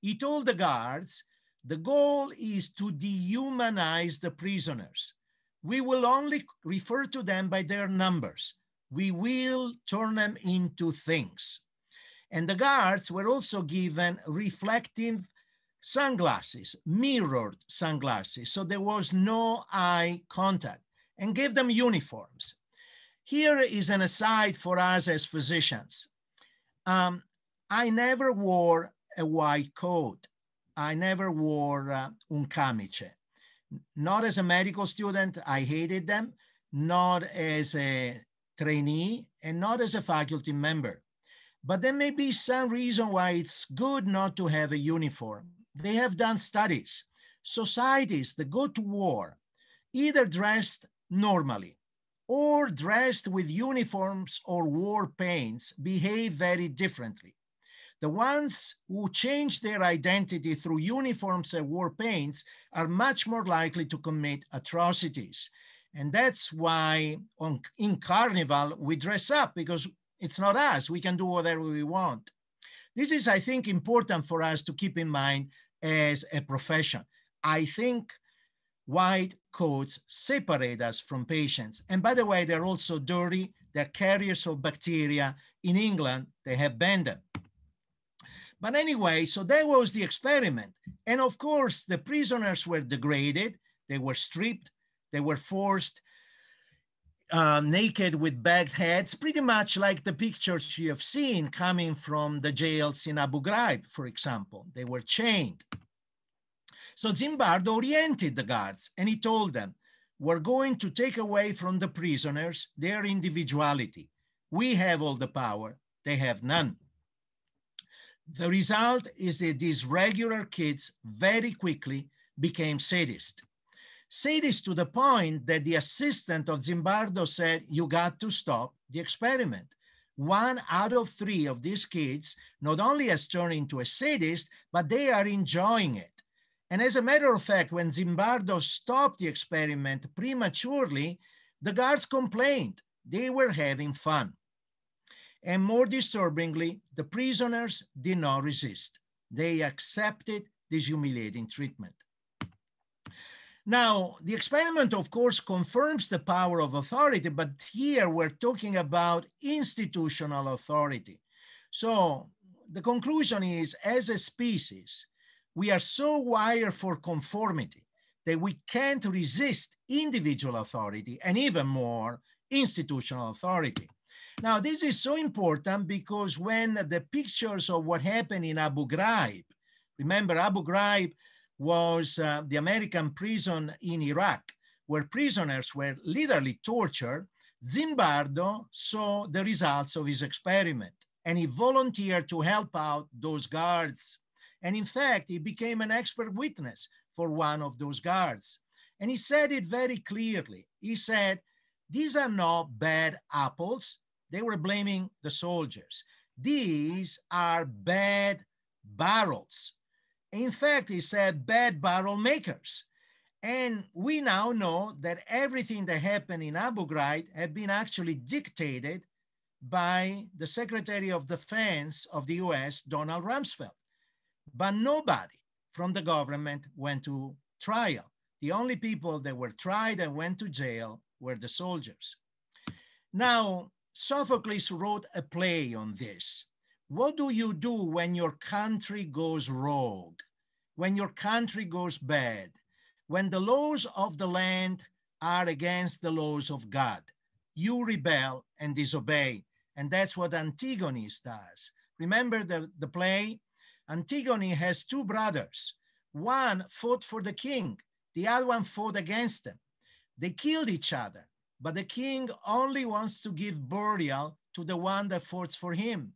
he told the guards, the goal is to dehumanize the prisoners. We will only refer to them by their numbers. We will turn them into things. And the guards were also given reflective sunglasses, mirrored sunglasses. So there was no eye contact and gave them uniforms. Here is an aside for us as physicians. Um, I never wore a white coat. I never wore uh, un camice. Not as a medical student, I hated them, not as a trainee, and not as a faculty member. But there may be some reason why it's good not to have a uniform. They have done studies. Societies that go to war either dressed normally or dressed with uniforms or war paints behave very differently. The ones who change their identity through uniforms and war paints are much more likely to commit atrocities. And that's why on, in Carnival, we dress up because it's not us. We can do whatever we want. This is, I think, important for us to keep in mind as a profession. I think white coats separate us from patients. And by the way, they're also dirty. They're carriers of bacteria. In England, they have banned them. But anyway, so that was the experiment. And of course, the prisoners were degraded. They were stripped. They were forced uh, naked with bagged heads, pretty much like the pictures you have seen coming from the jails in Abu Ghraib, for example. They were chained. So Zimbardo oriented the guards and he told them, we're going to take away from the prisoners their individuality. We have all the power, they have none. The result is that these regular kids very quickly became sadists. Sadists to the point that the assistant of Zimbardo said, you got to stop the experiment. One out of three of these kids not only has turned into a sadist, but they are enjoying it. And as a matter of fact, when Zimbardo stopped the experiment prematurely, the guards complained they were having fun. And more disturbingly, the prisoners did not resist. They accepted this humiliating treatment. Now, the experiment, of course, confirms the power of authority, but here we're talking about institutional authority. So the conclusion is, as a species, we are so wired for conformity that we can't resist individual authority and even more institutional authority. Now, this is so important because when the pictures of what happened in Abu Ghraib, remember Abu Ghraib was uh, the American prison in Iraq where prisoners were literally tortured, Zimbardo saw the results of his experiment and he volunteered to help out those guards and in fact, he became an expert witness for one of those guards. And he said it very clearly. He said, These are not bad apples. They were blaming the soldiers. These are bad barrels. In fact, he said, bad barrel makers. And we now know that everything that happened in Abu Ghraib had been actually dictated by the Secretary of Defense of the US, Donald Rumsfeld but nobody from the government went to trial. The only people that were tried and went to jail were the soldiers. Now, Sophocles wrote a play on this. What do you do when your country goes rogue, when your country goes bad, when the laws of the land are against the laws of God? You rebel and disobey. And that's what Antigone does. Remember the, the play? Antigone has two brothers. One fought for the king, the other one fought against him. They killed each other, but the king only wants to give burial to the one that fought for him.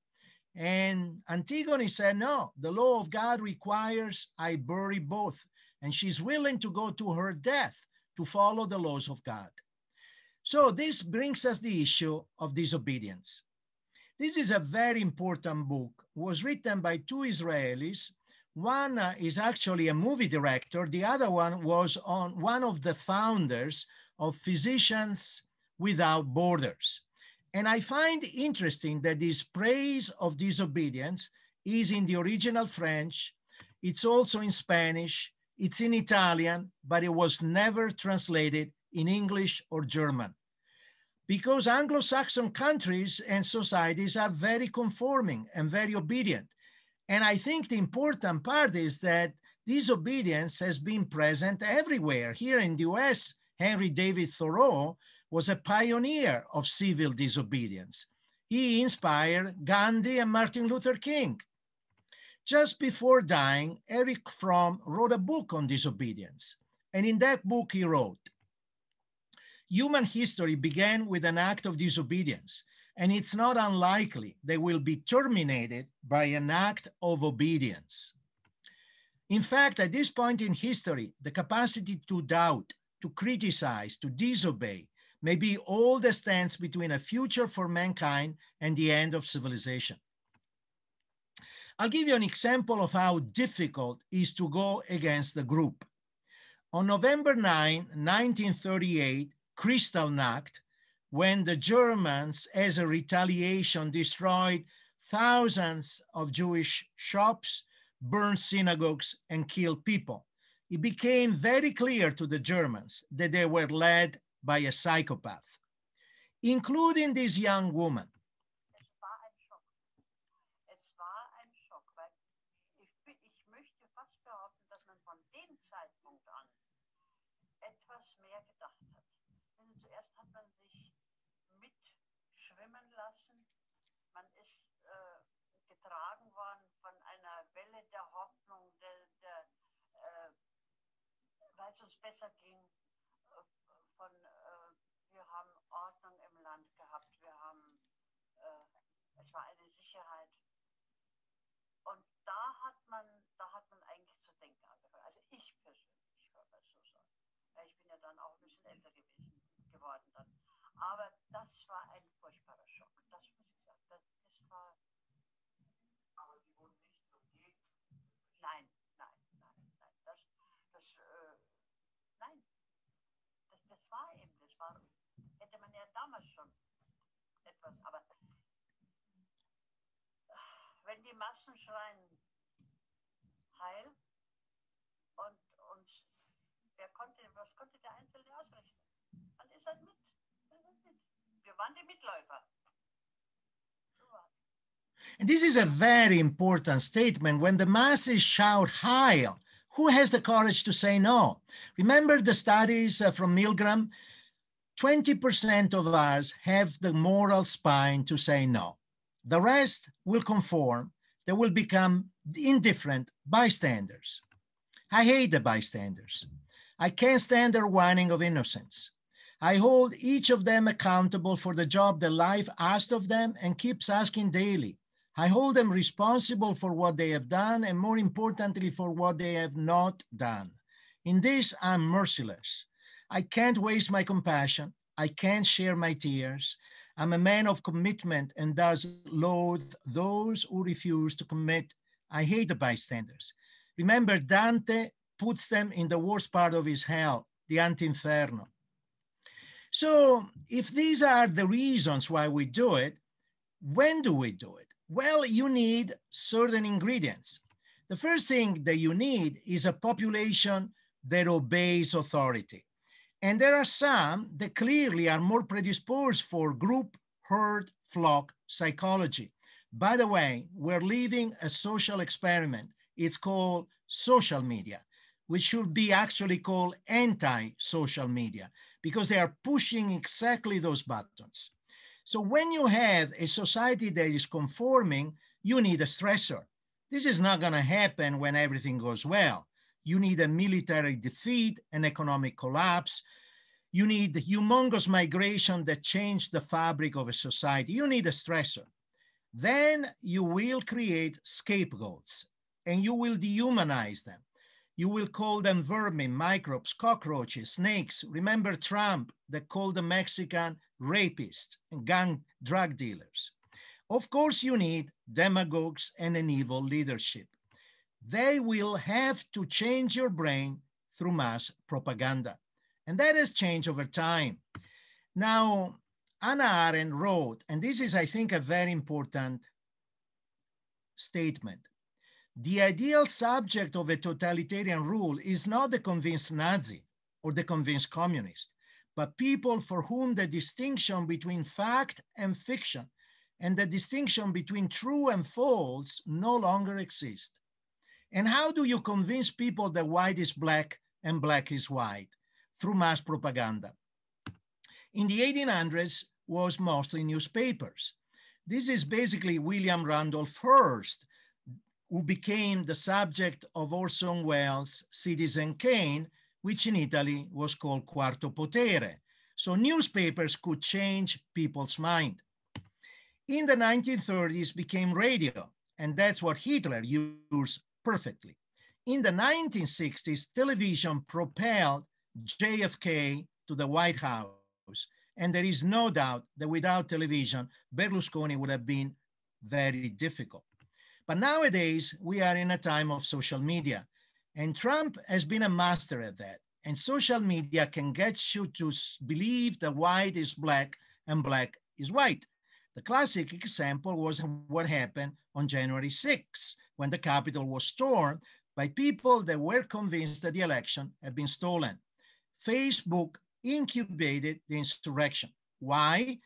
And Antigone said, No, the law of God requires I bury both. And she's willing to go to her death to follow the laws of God. So this brings us the issue of disobedience. This is a very important book, it was written by two Israelis. One uh, is actually a movie director. The other one was on one of the founders of Physicians Without Borders. And I find interesting that this praise of disobedience is in the original French. It's also in Spanish. It's in Italian, but it was never translated in English or German because Anglo-Saxon countries and societies are very conforming and very obedient. And I think the important part is that this obedience has been present everywhere. Here in the US, Henry David Thoreau was a pioneer of civil disobedience. He inspired Gandhi and Martin Luther King. Just before dying, Eric Fromm wrote a book on disobedience. And in that book, he wrote, Human history began with an act of disobedience, and it's not unlikely they will be terminated by an act of obedience. In fact, at this point in history, the capacity to doubt, to criticize, to disobey may be all that stands between a future for mankind and the end of civilization. I'll give you an example of how difficult it is to go against the group. On November 9, 1938, Kristallnacht, when the Germans, as a retaliation, destroyed thousands of Jewish shops, burned synagogues, and killed people. It became very clear to the Germans that they were led by a psychopath, including this young woman. weil es uns besser ging, äh, von, äh, wir haben Ordnung im Land gehabt, wir haben, äh, es war eine Sicherheit. Und da hat man, da hat man eigentlich zu denken angefangen. Also ich persönlich, kann man so sagen. ich bin ja dann auch ein bisschen älter gewesen, geworden dann. Aber das war ein furchtbarer Schock, das muss ich sagen. Das, das war Aber wenn die Massen schreien, heil, und, und wer konnte, was konnte der Einzelne ausrichten? ist halt mit. Wir waren die Mitläufer. And this is a very important statement. When the masses shout Heil, who has the courage to say no? Remember the studies uh, from Milgram 20% of us have the moral spine to say no. The rest will conform, they will become indifferent bystanders. I hate the bystanders. I can't stand their whining of innocence. I hold each of them accountable for the job that life asked of them and keeps asking daily. I hold them responsible for what they have done and more importantly, for what they have not done. In this, I'm merciless. I can't waste my compassion. I can't share my tears. I'm a man of commitment and does loathe those who refuse to commit. I hate the bystanders. Remember, Dante puts them in the worst part of his hell, the anti-inferno. So if these are the reasons why we do it, when do we do it? Well, you need certain ingredients. The first thing that you need is a population that obeys authority. And there are some that clearly are more predisposed for group, herd, flock psychology. By the way, we're leaving a social experiment. It's called social media, which should be actually called anti-social media because they are pushing exactly those buttons. So when you have a society that is conforming, you need a stressor. This is not gonna happen when everything goes well. You need a military defeat, an economic collapse. You need the humongous migration that changed the fabric of a society. You need a stressor. Then you will create scapegoats and you will dehumanize them. You will call them vermin, microbes, cockroaches, snakes. Remember Trump that called the Mexican rapists and gang drug dealers. Of course, you need demagogues and an evil leadership they will have to change your brain through mass propaganda. And that has changed over time. Now, Anna Arendt wrote, and this is, I think, a very important statement. The ideal subject of a totalitarian rule is not the convinced Nazi or the convinced communist, but people for whom the distinction between fact and fiction and the distinction between true and false no longer exist. And how do you convince people that white is black and black is white? Through mass propaganda. In the 1800s was mostly newspapers. This is basically William Randolph Hearst, who became the subject of Orson Welles' Citizen Kane, which in Italy was called Quarto Potere. So newspapers could change people's mind. In the 1930s became radio, and that's what Hitler used perfectly. In the 1960s, television propelled JFK to the White House. And there is no doubt that without television, Berlusconi would have been very difficult. But nowadays, we are in a time of social media. And Trump has been a master at that. And social media can get you to believe that white is black and black is white. The classic example was what happened on January 6, when the Capitol was stormed by people that were convinced that the election had been stolen. Facebook incubated the insurrection. Why?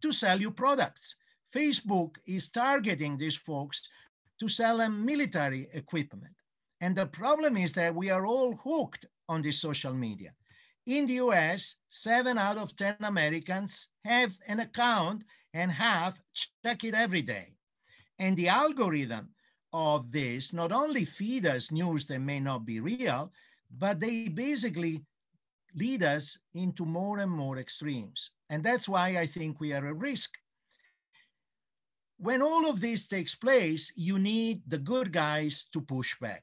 To sell you products. Facebook is targeting these folks to sell them military equipment. And the problem is that we are all hooked on this social media. In the US, seven out of 10 Americans have an account and have check it every day. And the algorithm of this not only feed us news that may not be real, but they basically lead us into more and more extremes. And that's why I think we are at risk. When all of this takes place, you need the good guys to push back.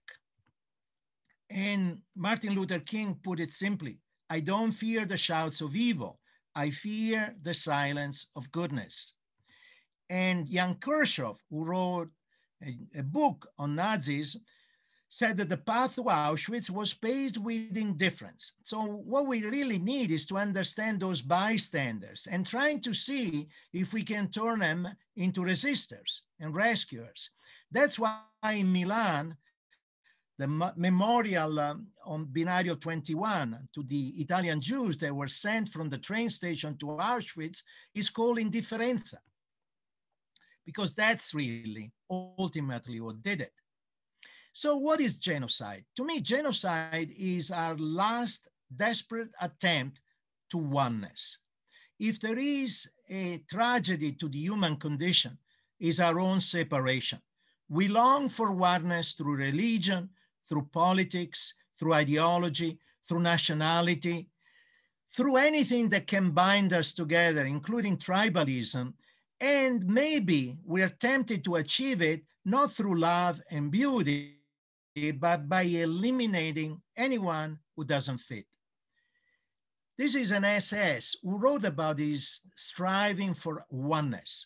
And Martin Luther King put it simply, I don't fear the shouts of evil. I fear the silence of goodness. And Jan Kirchhoff, who wrote a, a book on Nazis, said that the path to Auschwitz was paved with indifference. So, what we really need is to understand those bystanders and trying to see if we can turn them into resistors and rescuers. That's why in Milan, the memorial um, on Binario 21 to the Italian Jews that were sent from the train station to Auschwitz is called Indifferenza, because that's really ultimately what did it. So what is genocide? To me, genocide is our last desperate attempt to oneness. If there is a tragedy to the human condition, is our own separation. We long for oneness through religion, through politics, through ideology, through nationality, through anything that can bind us together, including tribalism. And maybe we are tempted to achieve it not through love and beauty, but by eliminating anyone who doesn't fit. This is an SS who wrote about his striving for oneness.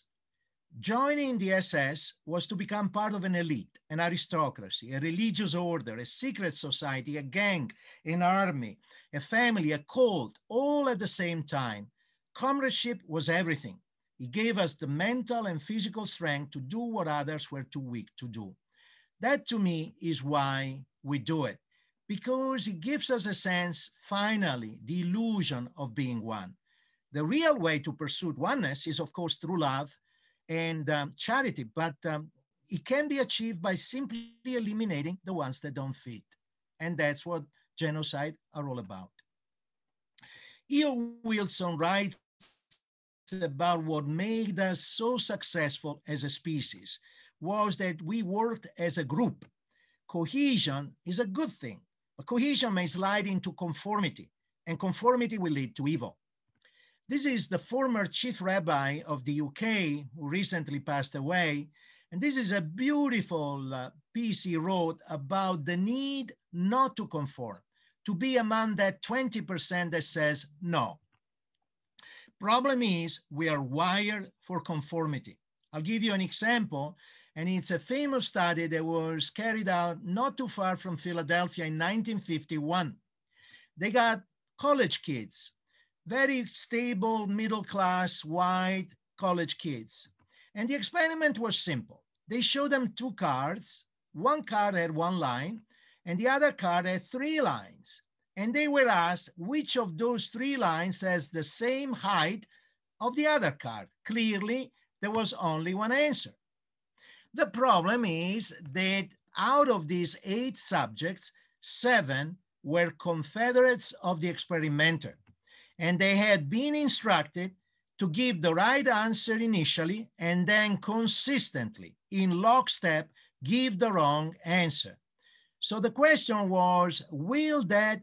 Joining the SS was to become part of an elite, an aristocracy, a religious order, a secret society, a gang, an army, a family, a cult, all at the same time. Comradeship was everything. It gave us the mental and physical strength to do what others were too weak to do. That to me is why we do it, because it gives us a sense, finally, the illusion of being one. The real way to pursue oneness is, of course, through love and um, charity, but um, it can be achieved by simply eliminating the ones that don't fit. And that's what genocide are all about. E.O. Wilson writes about what made us so successful as a species was that we worked as a group. Cohesion is a good thing, but cohesion may slide into conformity, and conformity will lead to evil. This is the former chief rabbi of the UK who recently passed away. And this is a beautiful uh, piece he wrote about the need not to conform, to be among that 20% that says no. Problem is, we are wired for conformity. I'll give you an example, and it's a famous study that was carried out not too far from Philadelphia in 1951. They got college kids very stable, middle class, white college kids. And the experiment was simple. They showed them two cards. One card had one line, and the other card had three lines. And they were asked which of those three lines has the same height of the other card. Clearly, there was only one answer. The problem is that out of these eight subjects, seven were confederates of the experimenter and they had been instructed to give the right answer initially and then consistently in lockstep give the wrong answer. So the question was, will that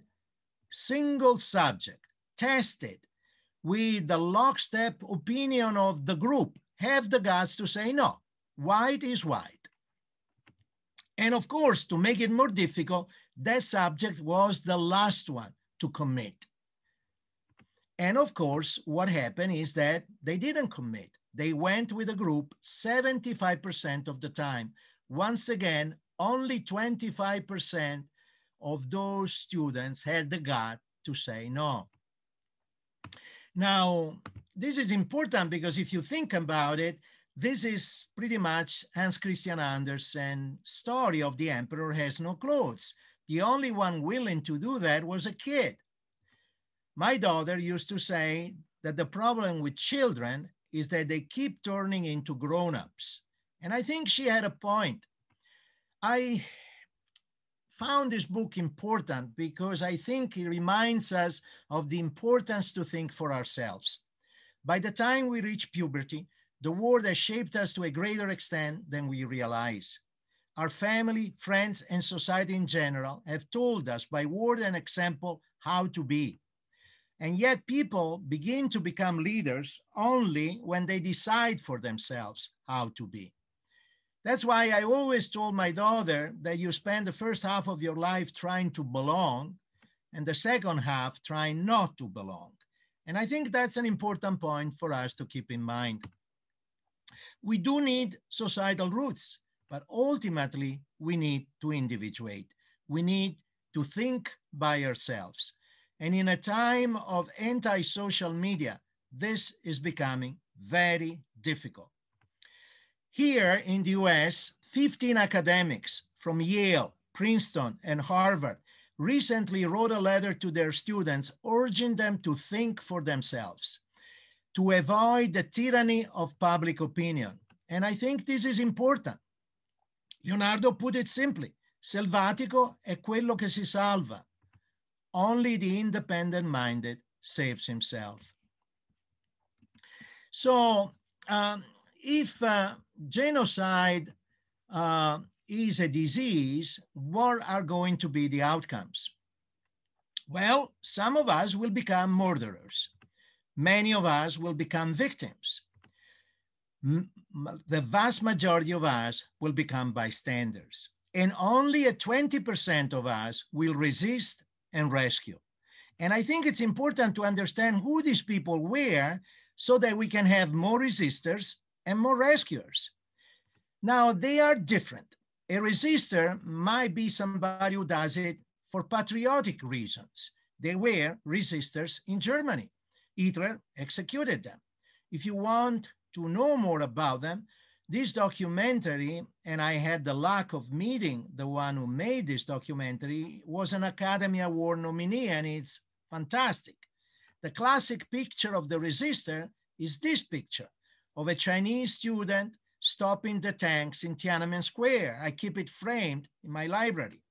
single subject tested with the lockstep opinion of the group have the guts to say no, white is white. And of course, to make it more difficult, that subject was the last one to commit. And of course, what happened is that they didn't commit. They went with a group 75% of the time. Once again, only 25% of those students had the gut to say no. Now, this is important because if you think about it, this is pretty much Hans Christian Andersen's story of the emperor has no clothes. The only one willing to do that was a kid. My daughter used to say that the problem with children is that they keep turning into grown-ups. And I think she had a point. I found this book important because I think it reminds us of the importance to think for ourselves. By the time we reach puberty, the world has shaped us to a greater extent than we realize. Our family, friends, and society in general have told us by word and example how to be. And yet people begin to become leaders only when they decide for themselves how to be. That's why I always told my daughter that you spend the first half of your life trying to belong and the second half trying not to belong. And I think that's an important point for us to keep in mind. We do need societal roots, but ultimately we need to individuate. We need to think by ourselves. And in a time of anti-social media, this is becoming very difficult. Here in the US, 15 academics from Yale, Princeton, and Harvard recently wrote a letter to their students urging them to think for themselves, to avoid the tyranny of public opinion. And I think this is important. Leonardo put it simply, selvatico è quello che si salva, only the independent minded saves himself. So um, if uh, genocide uh, is a disease, what are going to be the outcomes? Well, some of us will become murderers. Many of us will become victims. M the vast majority of us will become bystanders. And only a 20% of us will resist and rescue. And I think it's important to understand who these people were so that we can have more resistors and more rescuers. Now, they are different. A resistor might be somebody who does it for patriotic reasons. They were resistors in Germany. Hitler executed them. If you want to know more about them, this documentary, and I had the luck of meeting the one who made this documentary, was an Academy Award nominee, and it's fantastic. The classic picture of the resistor is this picture of a Chinese student stopping the tanks in Tiananmen Square. I keep it framed in my library.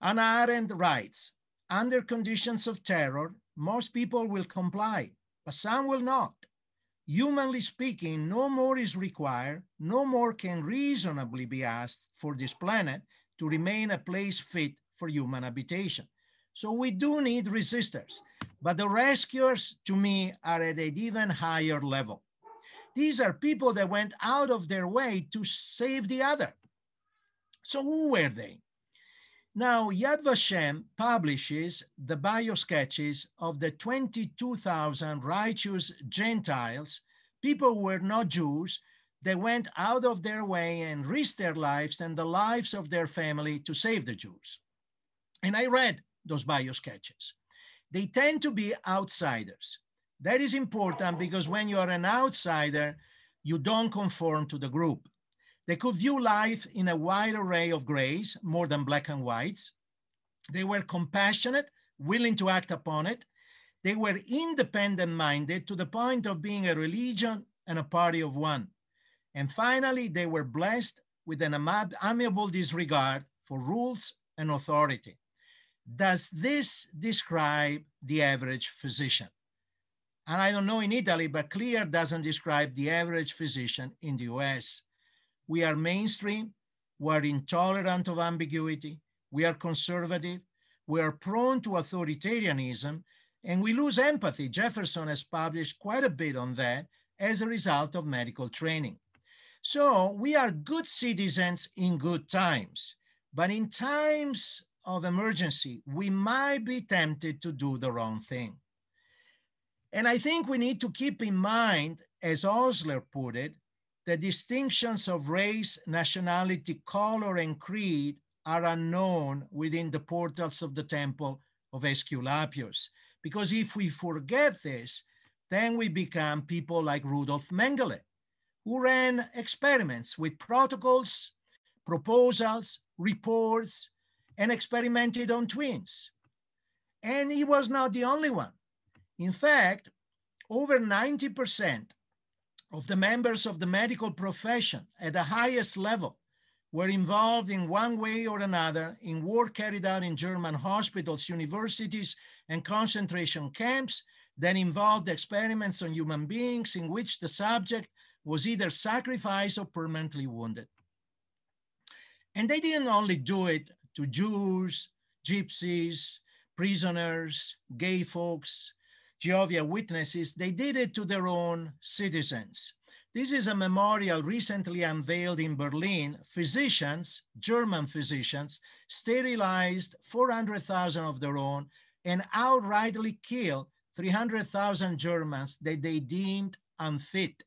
Anna Arendt writes, under conditions of terror, most people will comply, but some will not. Humanly speaking, no more is required, no more can reasonably be asked for this planet to remain a place fit for human habitation. So we do need resistors, but the rescuers to me are at an even higher level. These are people that went out of their way to save the other. So who were they? Now, Yad Vashem publishes the biosketches of the 22,000 righteous Gentiles, people who were not Jews. They went out of their way and risked their lives and the lives of their family to save the Jews. And I read those biosketches. They tend to be outsiders. That is important because when you are an outsider, you don't conform to the group. They could view life in a wide array of grays, more than black and whites. They were compassionate, willing to act upon it. They were independent minded to the point of being a religion and a party of one. And finally, they were blessed with an amiable disregard for rules and authority. Does this describe the average physician? And I don't know in Italy, but clear doesn't describe the average physician in the US. We are mainstream. We are intolerant of ambiguity. We are conservative. We are prone to authoritarianism and we lose empathy. Jefferson has published quite a bit on that as a result of medical training. So we are good citizens in good times, but in times of emergency, we might be tempted to do the wrong thing. And I think we need to keep in mind, as Osler put it, the distinctions of race, nationality, color, and creed are unknown within the portals of the temple of Esculapius. Because if we forget this, then we become people like Rudolf Mengele, who ran experiments with protocols, proposals, reports, and experimented on twins. And he was not the only one. In fact, over 90% of the members of the medical profession at the highest level were involved in one way or another in work carried out in German hospitals, universities, and concentration camps that involved experiments on human beings in which the subject was either sacrificed or permanently wounded. And they didn't only do it to Jews, gypsies, prisoners, gay folks, Jehovah Witnesses, they did it to their own citizens. This is a memorial recently unveiled in Berlin. Physicians, German physicians, sterilized 400,000 of their own and outrightly killed 300,000 Germans that they deemed unfit.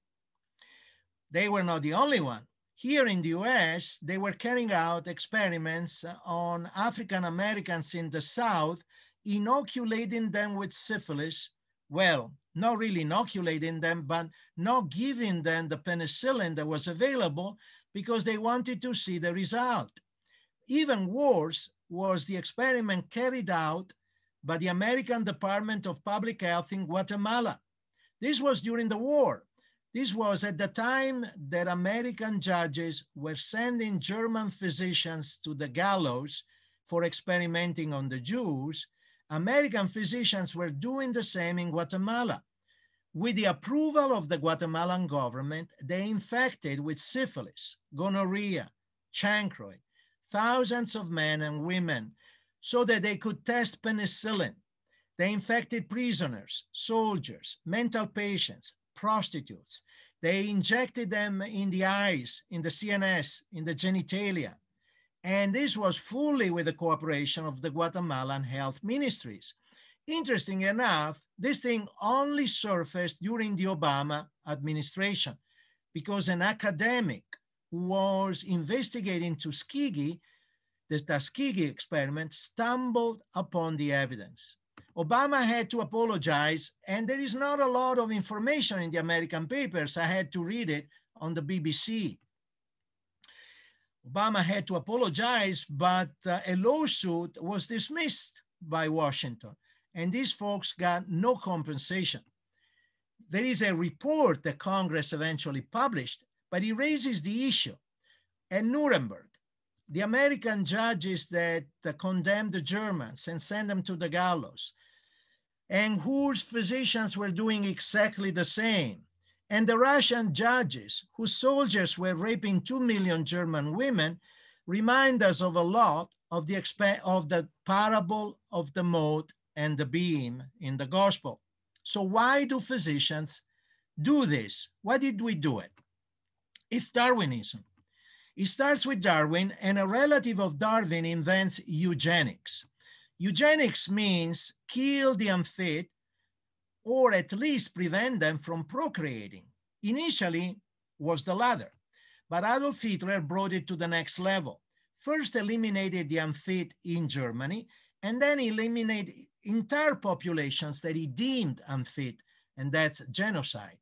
They were not the only one. Here in the US, they were carrying out experiments on African Americans in the South, inoculating them with syphilis well, not really inoculating them, but not giving them the penicillin that was available because they wanted to see the result. Even worse was the experiment carried out by the American Department of Public Health in Guatemala. This was during the war. This was at the time that American judges were sending German physicians to the gallows for experimenting on the Jews American physicians were doing the same in Guatemala. With the approval of the Guatemalan government, they infected with syphilis, gonorrhea, chancroid, thousands of men and women so that they could test penicillin. They infected prisoners, soldiers, mental patients, prostitutes. They injected them in the eyes, in the CNS, in the genitalia. And this was fully with the cooperation of the Guatemalan health ministries. Interesting enough, this thing only surfaced during the Obama administration because an academic was investigating Tuskegee, the Tuskegee experiment, stumbled upon the evidence. Obama had to apologize, and there is not a lot of information in the American papers. I had to read it on the BBC. Obama had to apologize, but uh, a lawsuit was dismissed by Washington, and these folks got no compensation. There is a report that Congress eventually published, but it raises the issue. At Nuremberg, the American judges that uh, condemned the Germans and sent them to the gallows, and whose physicians were doing exactly the same, and the Russian judges whose soldiers were raping 2 million German women remind us of a lot of the, of the parable of the mote and the beam in the gospel. So why do physicians do this? Why did we do it? It's Darwinism. It starts with Darwin and a relative of Darwin invents eugenics. Eugenics means kill the unfit or at least prevent them from procreating. Initially was the latter, but Adolf Hitler brought it to the next level. First eliminated the unfit in Germany, and then eliminated entire populations that he deemed unfit, and that's genocide.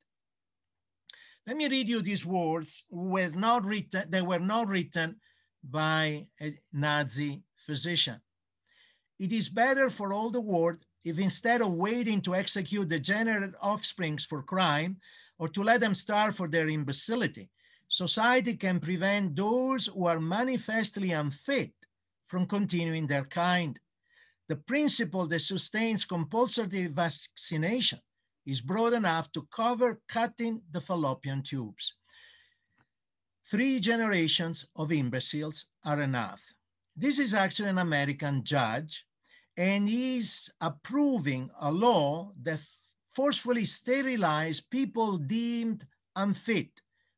Let me read you these words were not written, they were not written by a Nazi physician. It is better for all the world if instead of waiting to execute degenerate offsprings for crime or to let them starve for their imbecility, society can prevent those who are manifestly unfit from continuing their kind. The principle that sustains compulsory vaccination is broad enough to cover cutting the fallopian tubes. Three generations of imbeciles are enough. This is actually an American judge and he's approving a law that forcefully sterilized people deemed unfit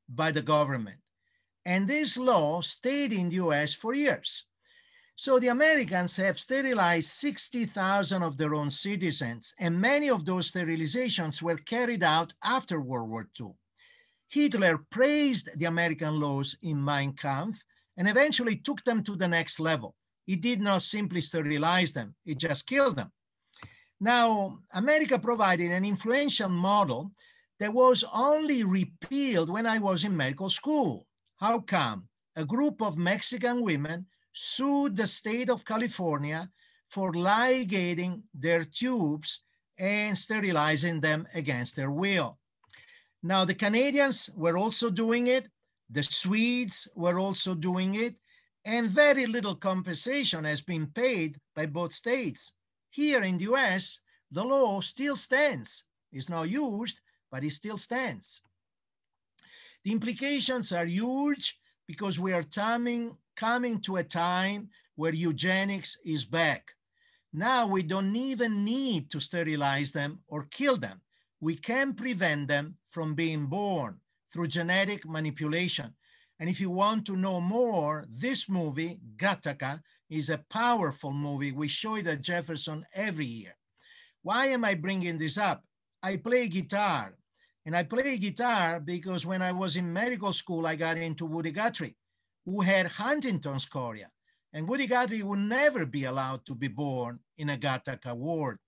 by the government. And this law stayed in the US for years. So the Americans have sterilized 60,000 of their own citizens, and many of those sterilizations were carried out after World War II. Hitler praised the American laws in Mein Kampf and eventually took them to the next level. It did not simply sterilize them, it just killed them. Now, America provided an influential model that was only repealed when I was in medical school. How come? A group of Mexican women sued the state of California for ligating their tubes and sterilizing them against their will. Now, the Canadians were also doing it. The Swedes were also doing it and very little compensation has been paid by both states. Here in the US, the law still stands. It's not used, but it still stands. The implications are huge because we are timing, coming to a time where eugenics is back. Now we don't even need to sterilize them or kill them. We can prevent them from being born through genetic manipulation and if you want to know more, this movie, Gattaca, is a powerful movie. We show it at Jefferson every year. Why am I bringing this up? I play guitar. And I play guitar because when I was in medical school, I got into Woody Guthrie, who had Huntington's chorea. And Woody Guthrie would never be allowed to be born in a Gattaca ward.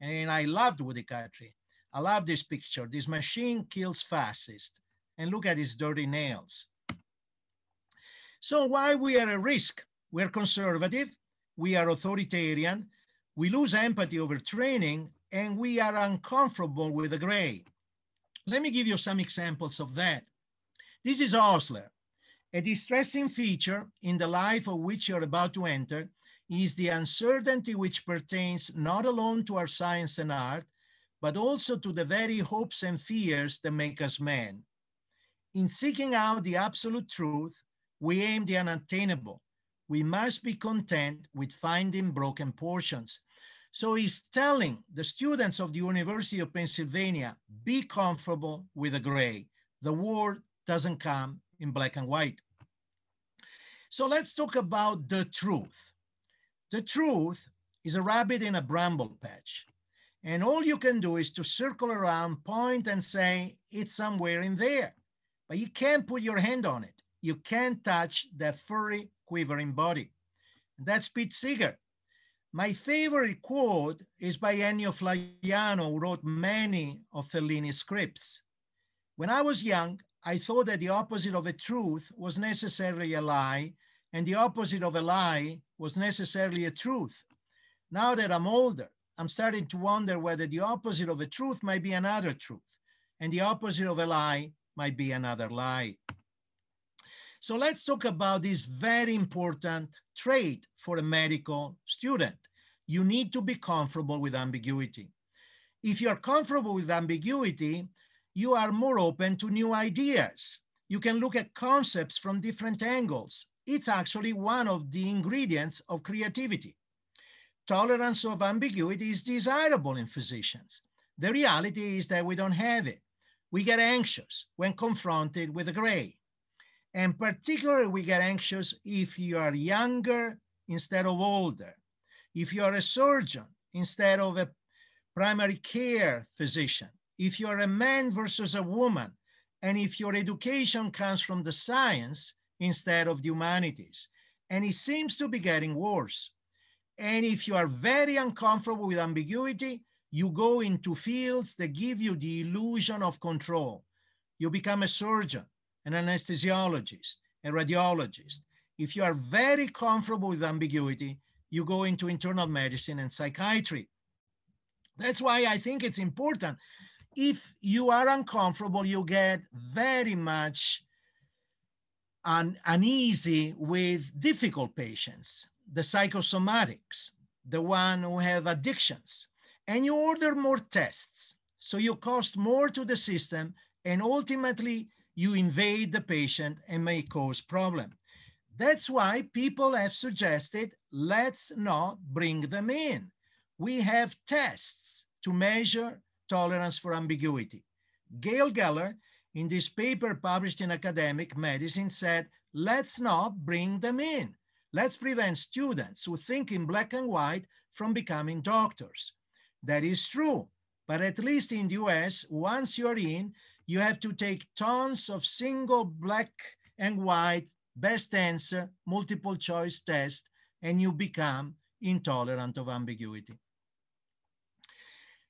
And I loved Woody Guthrie. I love this picture. This machine kills fascists. And look at his dirty nails. So why we are at risk? We're conservative, we are authoritarian, we lose empathy over training, and we are uncomfortable with the gray. Let me give you some examples of that. This is Osler. A distressing feature in the life of which you're about to enter is the uncertainty which pertains not alone to our science and art, but also to the very hopes and fears that make us men. In seeking out the absolute truth, we aim the unattainable. We must be content with finding broken portions. So he's telling the students of the University of Pennsylvania, be comfortable with the gray. The world doesn't come in black and white. So let's talk about the truth. The truth is a rabbit in a bramble patch. And all you can do is to circle around, point and say, it's somewhere in there. But you can't put your hand on it you can't touch the furry quivering body. That's Pete Seeger. My favorite quote is by Ennio Flaiano, who wrote many of Fellini's scripts. When I was young, I thought that the opposite of a truth was necessarily a lie, and the opposite of a lie was necessarily a truth. Now that I'm older, I'm starting to wonder whether the opposite of a truth might be another truth, and the opposite of a lie might be another lie. So let's talk about this very important trait for a medical student. You need to be comfortable with ambiguity. If you are comfortable with ambiguity, you are more open to new ideas. You can look at concepts from different angles. It's actually one of the ingredients of creativity. Tolerance of ambiguity is desirable in physicians. The reality is that we don't have it. We get anxious when confronted with the gray. And particularly we get anxious if you are younger instead of older, if you are a surgeon instead of a primary care physician, if you're a man versus a woman, and if your education comes from the science instead of the humanities. And it seems to be getting worse. And if you are very uncomfortable with ambiguity, you go into fields that give you the illusion of control. You become a surgeon an anesthesiologist, a radiologist. If you are very comfortable with ambiguity, you go into internal medicine and psychiatry. That's why I think it's important. If you are uncomfortable, you get very much un uneasy with difficult patients, the psychosomatics, the one who have addictions, and you order more tests. So you cost more to the system, and ultimately you invade the patient and may cause problem. That's why people have suggested, let's not bring them in. We have tests to measure tolerance for ambiguity. Gail Geller, in this paper published in Academic Medicine said, let's not bring them in. Let's prevent students who think in black and white from becoming doctors. That is true, but at least in the US, once you're in, you have to take tons of single black and white best answer, multiple choice test, and you become intolerant of ambiguity.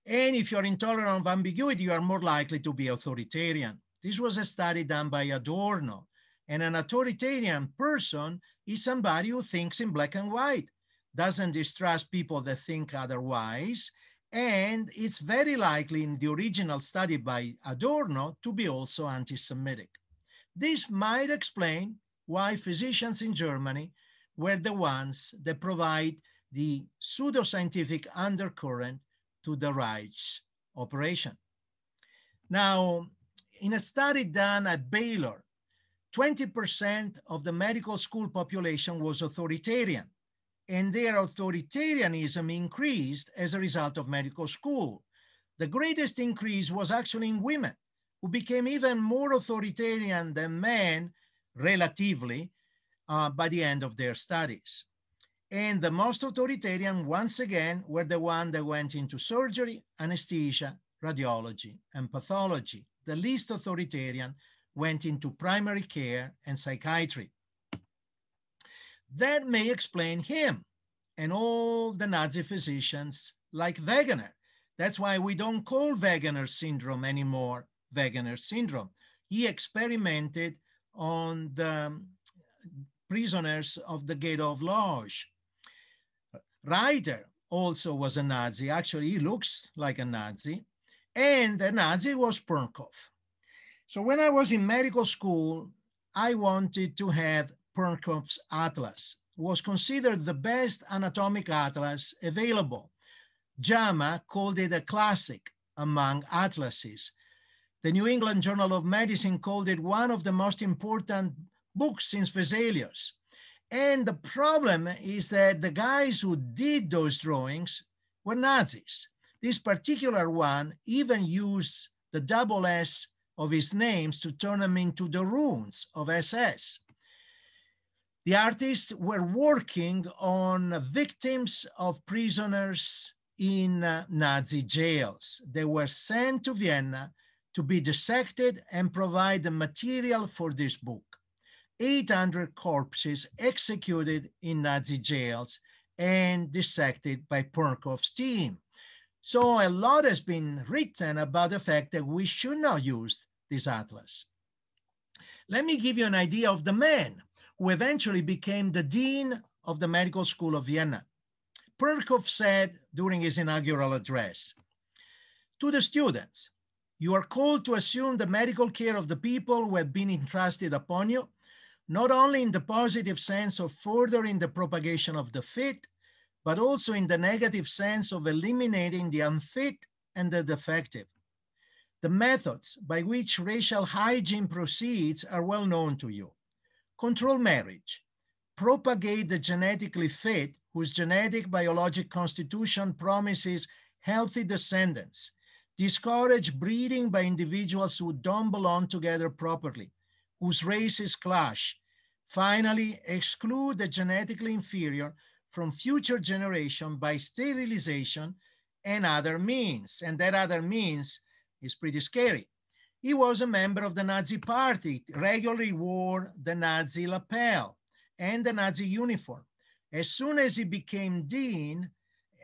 And if you're intolerant of ambiguity, you are more likely to be authoritarian. This was a study done by Adorno. And an authoritarian person is somebody who thinks in black and white, doesn't distrust people that think otherwise, and it's very likely in the original study by Adorno to be also anti-Semitic. This might explain why physicians in Germany were the ones that provide the pseudoscientific undercurrent to the Reich operation. Now, in a study done at Baylor, 20% of the medical school population was authoritarian and their authoritarianism increased as a result of medical school. The greatest increase was actually in women, who became even more authoritarian than men, relatively, uh, by the end of their studies. And the most authoritarian, once again, were the ones that went into surgery, anesthesia, radiology, and pathology. The least authoritarian went into primary care and psychiatry. That may explain him and all the Nazi physicians like Wegener. That's why we don't call Wegener syndrome anymore Wegener syndrome. He experimented on the prisoners of the ghetto of Lodz. Ryder also was a Nazi. Actually, he looks like a Nazi. And the Nazi was Pernkov. So when I was in medical school, I wanted to have Perkoff's atlas, was considered the best anatomic atlas available. JAMA called it a classic among atlases. The New England Journal of Medicine called it one of the most important books since Vesalius. And the problem is that the guys who did those drawings were Nazis. This particular one even used the double S of his names to turn them into the runes of SS the artists were working on victims of prisoners in uh, Nazi jails. They were sent to Vienna to be dissected and provide the material for this book. 800 corpses executed in Nazi jails and dissected by Pernkov's team. So a lot has been written about the fact that we should not use this atlas. Let me give you an idea of the man who eventually became the dean of the Medical School of Vienna. Perkov said during his inaugural address, to the students, you are called to assume the medical care of the people who have been entrusted upon you, not only in the positive sense of furthering the propagation of the fit, but also in the negative sense of eliminating the unfit and the defective. The methods by which racial hygiene proceeds are well known to you. Control marriage, propagate the genetically fit whose genetic biologic constitution promises healthy descendants, discourage breeding by individuals who don't belong together properly, whose races clash. Finally, exclude the genetically inferior from future generation by sterilization and other means. And that other means is pretty scary. He was a member of the Nazi party, regularly wore the Nazi lapel and the Nazi uniform. As soon as he became dean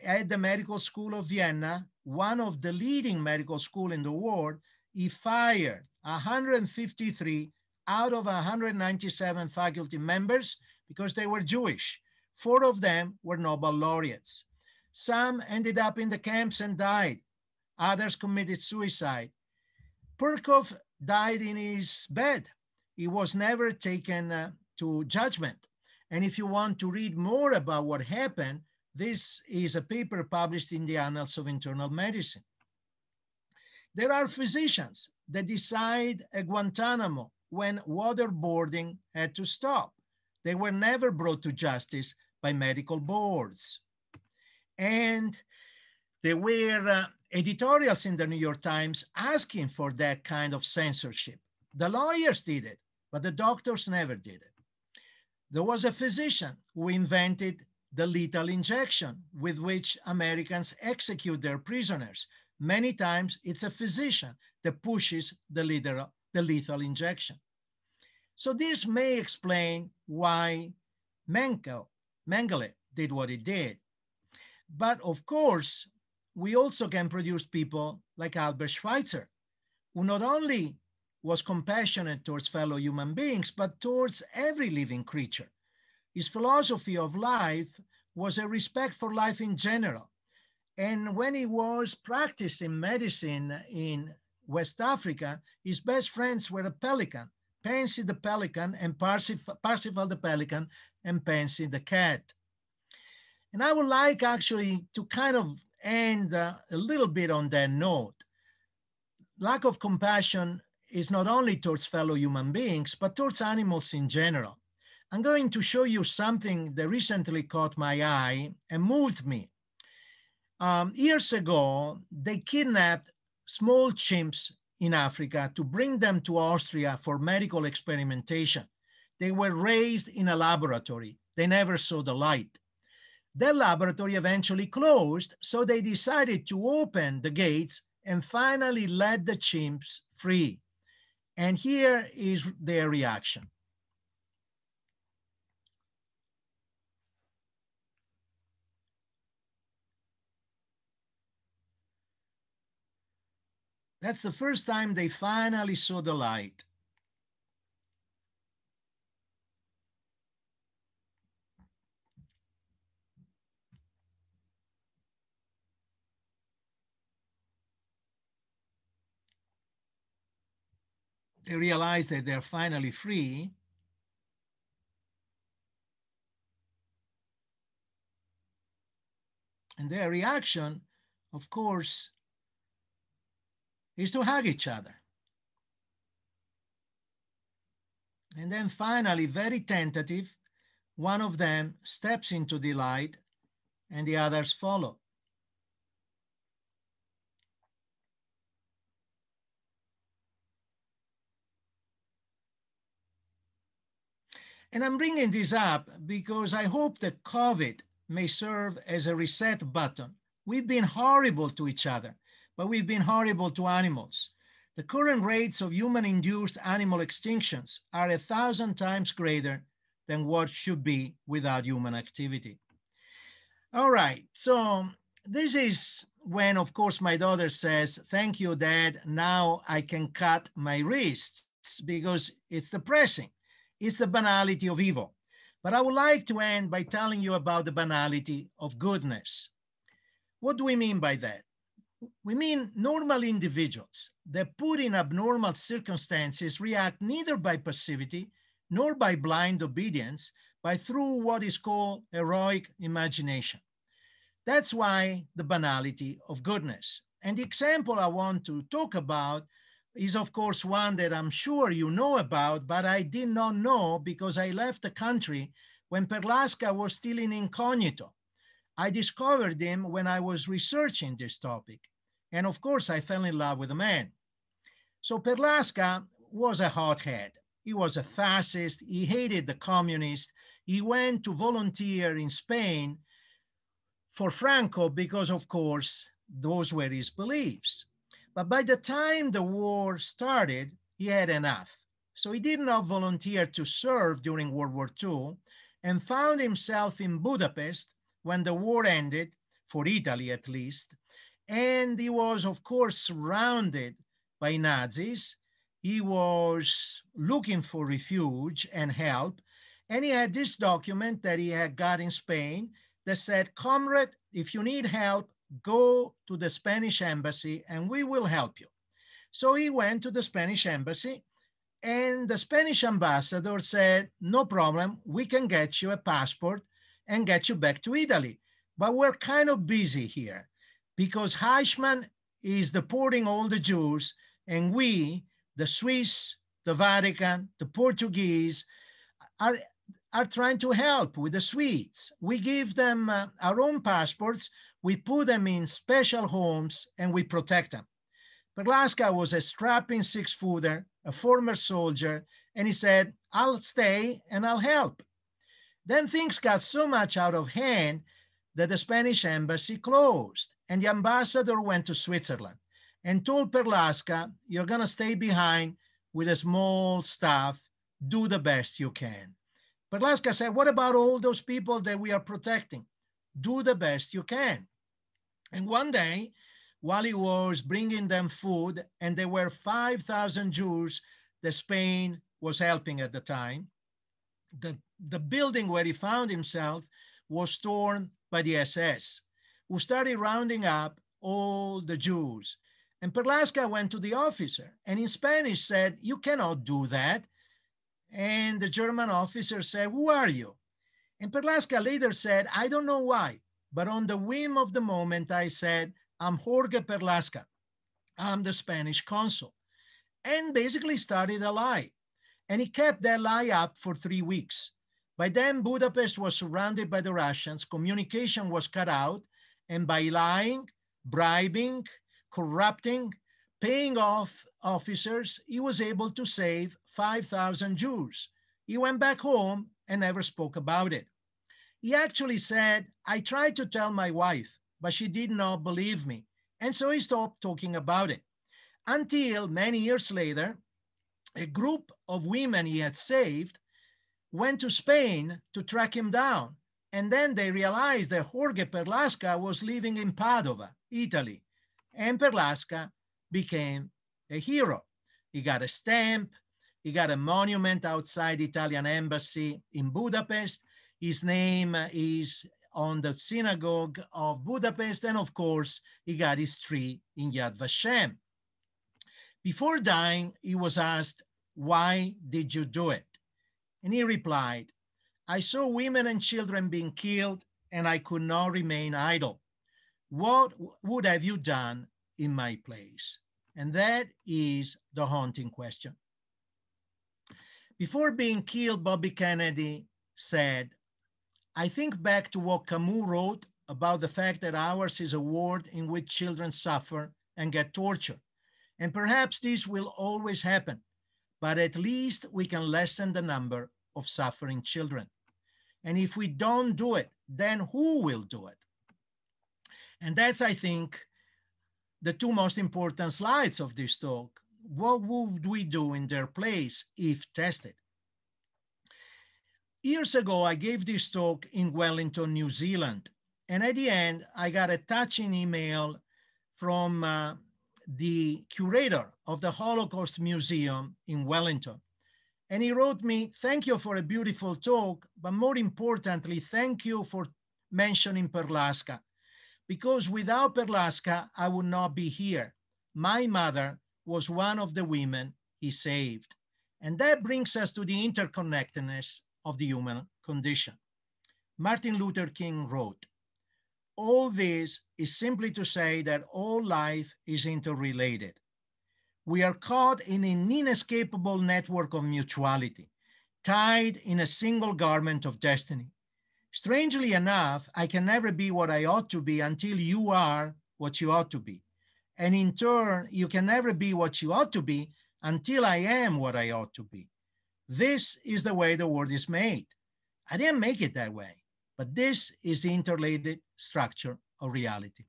at the medical school of Vienna, one of the leading medical school in the world, he fired 153 out of 197 faculty members because they were Jewish. Four of them were Nobel laureates. Some ended up in the camps and died. Others committed suicide. Perkov died in his bed. He was never taken uh, to judgment. And if you want to read more about what happened, this is a paper published in the Annals of Internal Medicine. There are physicians that decide at Guantanamo when waterboarding had to stop. They were never brought to justice by medical boards. And they were uh, editorials in the New York Times asking for that kind of censorship. The lawyers did it, but the doctors never did it. There was a physician who invented the lethal injection with which Americans execute their prisoners. Many times it's a physician that pushes the, lethal the lethal injection. So this may explain why Mengele, Mengele did what he did. But of course, we also can produce people like Albert Schweitzer, who not only was compassionate towards fellow human beings, but towards every living creature. His philosophy of life was a respect for life in general. And when he was practicing medicine in West Africa, his best friends were a pelican, Pansy the pelican and Parsifal the pelican and Pansy the cat. And I would like actually to kind of and uh, a little bit on that note, lack of compassion is not only towards fellow human beings, but towards animals in general. I'm going to show you something that recently caught my eye and moved me. Um, years ago, they kidnapped small chimps in Africa to bring them to Austria for medical experimentation. They were raised in a laboratory. They never saw the light. Their laboratory eventually closed, so they decided to open the gates and finally let the chimps free. And here is their reaction. That's the first time they finally saw the light. they realize that they're finally free, and their reaction, of course, is to hug each other. And then finally, very tentative, one of them steps into the light and the others follow. And I'm bringing this up because I hope that COVID may serve as a reset button. We've been horrible to each other, but we've been horrible to animals. The current rates of human-induced animal extinctions are a thousand times greater than what should be without human activity. All right, so this is when, of course, my daughter says, thank you, dad, now I can cut my wrists because it's depressing is the banality of evil. But I would like to end by telling you about the banality of goodness. What do we mean by that? We mean normal individuals that put in abnormal circumstances react neither by passivity nor by blind obedience, but through what is called heroic imagination. That's why the banality of goodness. And the example I want to talk about is of course one that I'm sure you know about, but I did not know because I left the country when Perlaska was still in incognito. I discovered him when I was researching this topic. And of course, I fell in love with the man. So Perlaska was a hothead. He was a fascist. He hated the communists. He went to volunteer in Spain for Franco because, of course, those were his beliefs. But by the time the war started, he had enough. So he did not volunteer to serve during World War II and found himself in Budapest when the war ended, for Italy at least. And he was, of course, surrounded by Nazis. He was looking for refuge and help. And he had this document that he had got in Spain that said, Comrade, if you need help, go to the Spanish embassy and we will help you. So he went to the Spanish embassy and the Spanish ambassador said, no problem, we can get you a passport and get you back to Italy. But we're kind of busy here because Heishman is deporting all the Jews and we, the Swiss, the Vatican, the Portuguese, are, are trying to help with the Swedes. We give them uh, our own passports we put them in special homes and we protect them. Perlaska was a strapping six footer, a former soldier, and he said, I'll stay and I'll help. Then things got so much out of hand that the Spanish embassy closed and the ambassador went to Switzerland and told Perlaska, you're gonna stay behind with a small staff, do the best you can. Perlaska said, what about all those people that we are protecting? Do the best you can. And one day, while he was bringing them food, and there were 5,000 Jews that Spain was helping at the time, the, the building where he found himself was torn by the SS, who started rounding up all the Jews. And Perlasca went to the officer and in Spanish said, You cannot do that. And the German officer said, Who are you? And Perlasca later said, I don't know why, but on the whim of the moment, I said, I'm Jorge Perlasca. I'm the Spanish consul. And basically started a lie. And he kept that lie up for three weeks. By then, Budapest was surrounded by the Russians, communication was cut out, and by lying, bribing, corrupting, paying off officers, he was able to save 5,000 Jews. He went back home and never spoke about it. He actually said, I tried to tell my wife, but she did not believe me. And so he stopped talking about it until many years later, a group of women he had saved went to Spain to track him down. And then they realized that Jorge Perlasca was living in Padova, Italy. And Perlasca became a hero. He got a stamp, he got a monument outside Italian embassy in Budapest, his name is on the synagogue of Budapest, and of course, he got his tree in Yad Vashem. Before dying, he was asked, Why did you do it? And he replied, I saw women and children being killed, and I could not remain idle. What would have you done in my place? And that is the haunting question. Before being killed, Bobby Kennedy said, I think back to what Camus wrote about the fact that ours is a world in which children suffer and get tortured. And perhaps this will always happen, but at least we can lessen the number of suffering children. And if we don't do it, then who will do it? And that's, I think, the two most important slides of this talk. What would we do in their place if tested? years ago, I gave this talk in Wellington, New Zealand. And at the end, I got a touching email from uh, the curator of the Holocaust Museum in Wellington. And he wrote me, Thank you for a beautiful talk, but more importantly, thank you for mentioning Perlaska. Because without Perlaska, I would not be here. My mother was one of the women he saved. And that brings us to the interconnectedness of the human condition. Martin Luther King wrote, all this is simply to say that all life is interrelated. We are caught in an inescapable network of mutuality, tied in a single garment of destiny. Strangely enough, I can never be what I ought to be until you are what you ought to be. And in turn, you can never be what you ought to be until I am what I ought to be. This is the way the world is made. I didn't make it that way, but this is the interrelated structure of reality.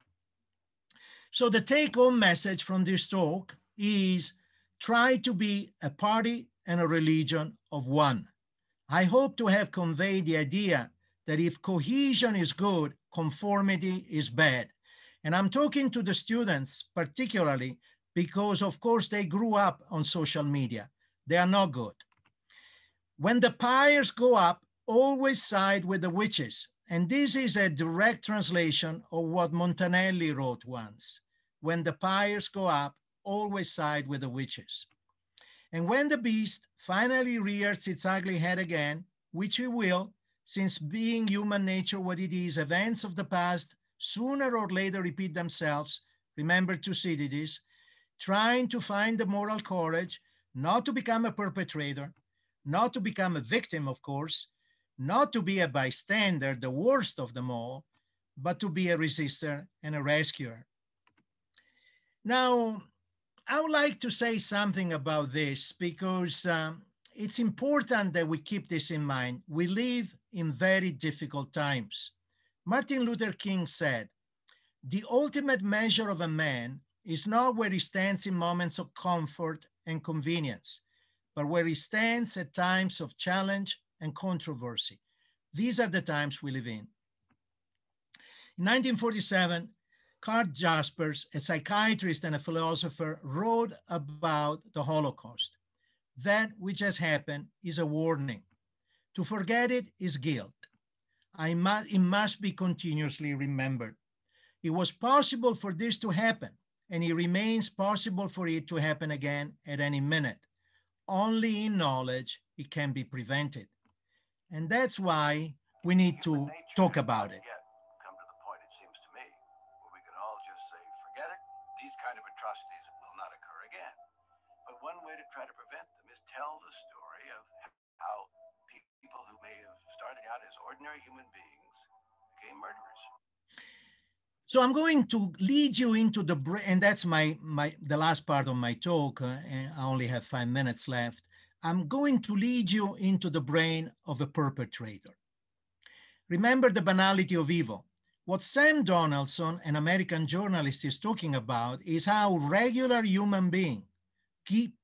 So the take home message from this talk is try to be a party and a religion of one. I hope to have conveyed the idea that if cohesion is good, conformity is bad. And I'm talking to the students particularly because, of course, they grew up on social media. They are not good. When the pyres go up, always side with the witches. And this is a direct translation of what Montanelli wrote once. When the pyres go up, always side with the witches. And when the beast finally rears its ugly head again, which it will, since being human nature what it is, events of the past sooner or later repeat themselves, remember Thucydides, trying to find the moral courage not to become a perpetrator, not to become a victim, of course, not to be a bystander, the worst of them all, but to be a resister and a rescuer. Now, I would like to say something about this because um, it's important that we keep this in mind. We live in very difficult times. Martin Luther King said, the ultimate measure of a man is not where he stands in moments of comfort and convenience, but where it stands at times of challenge and controversy. These are the times we live in. In 1947, Carl Jaspers, a psychiatrist and a philosopher, wrote about the Holocaust. That which has happened is a warning. To forget it is guilt. Mu it must be continuously remembered. It was possible for this to happen, and it remains possible for it to happen again at any minute only in knowledge it can be prevented. And that's why we need to talk about it. forget it, these kind of atrocities will not occur again. But one way to try to prevent them is tell the story of how people who may have started out as ordinary human beings became murderers. So I'm going to lead you into the brain, and that's my, my the last part of my talk, uh, and I only have five minutes left. I'm going to lead you into the brain of a perpetrator. Remember the banality of evil. What Sam Donaldson, an American journalist, is talking about is how regular human beings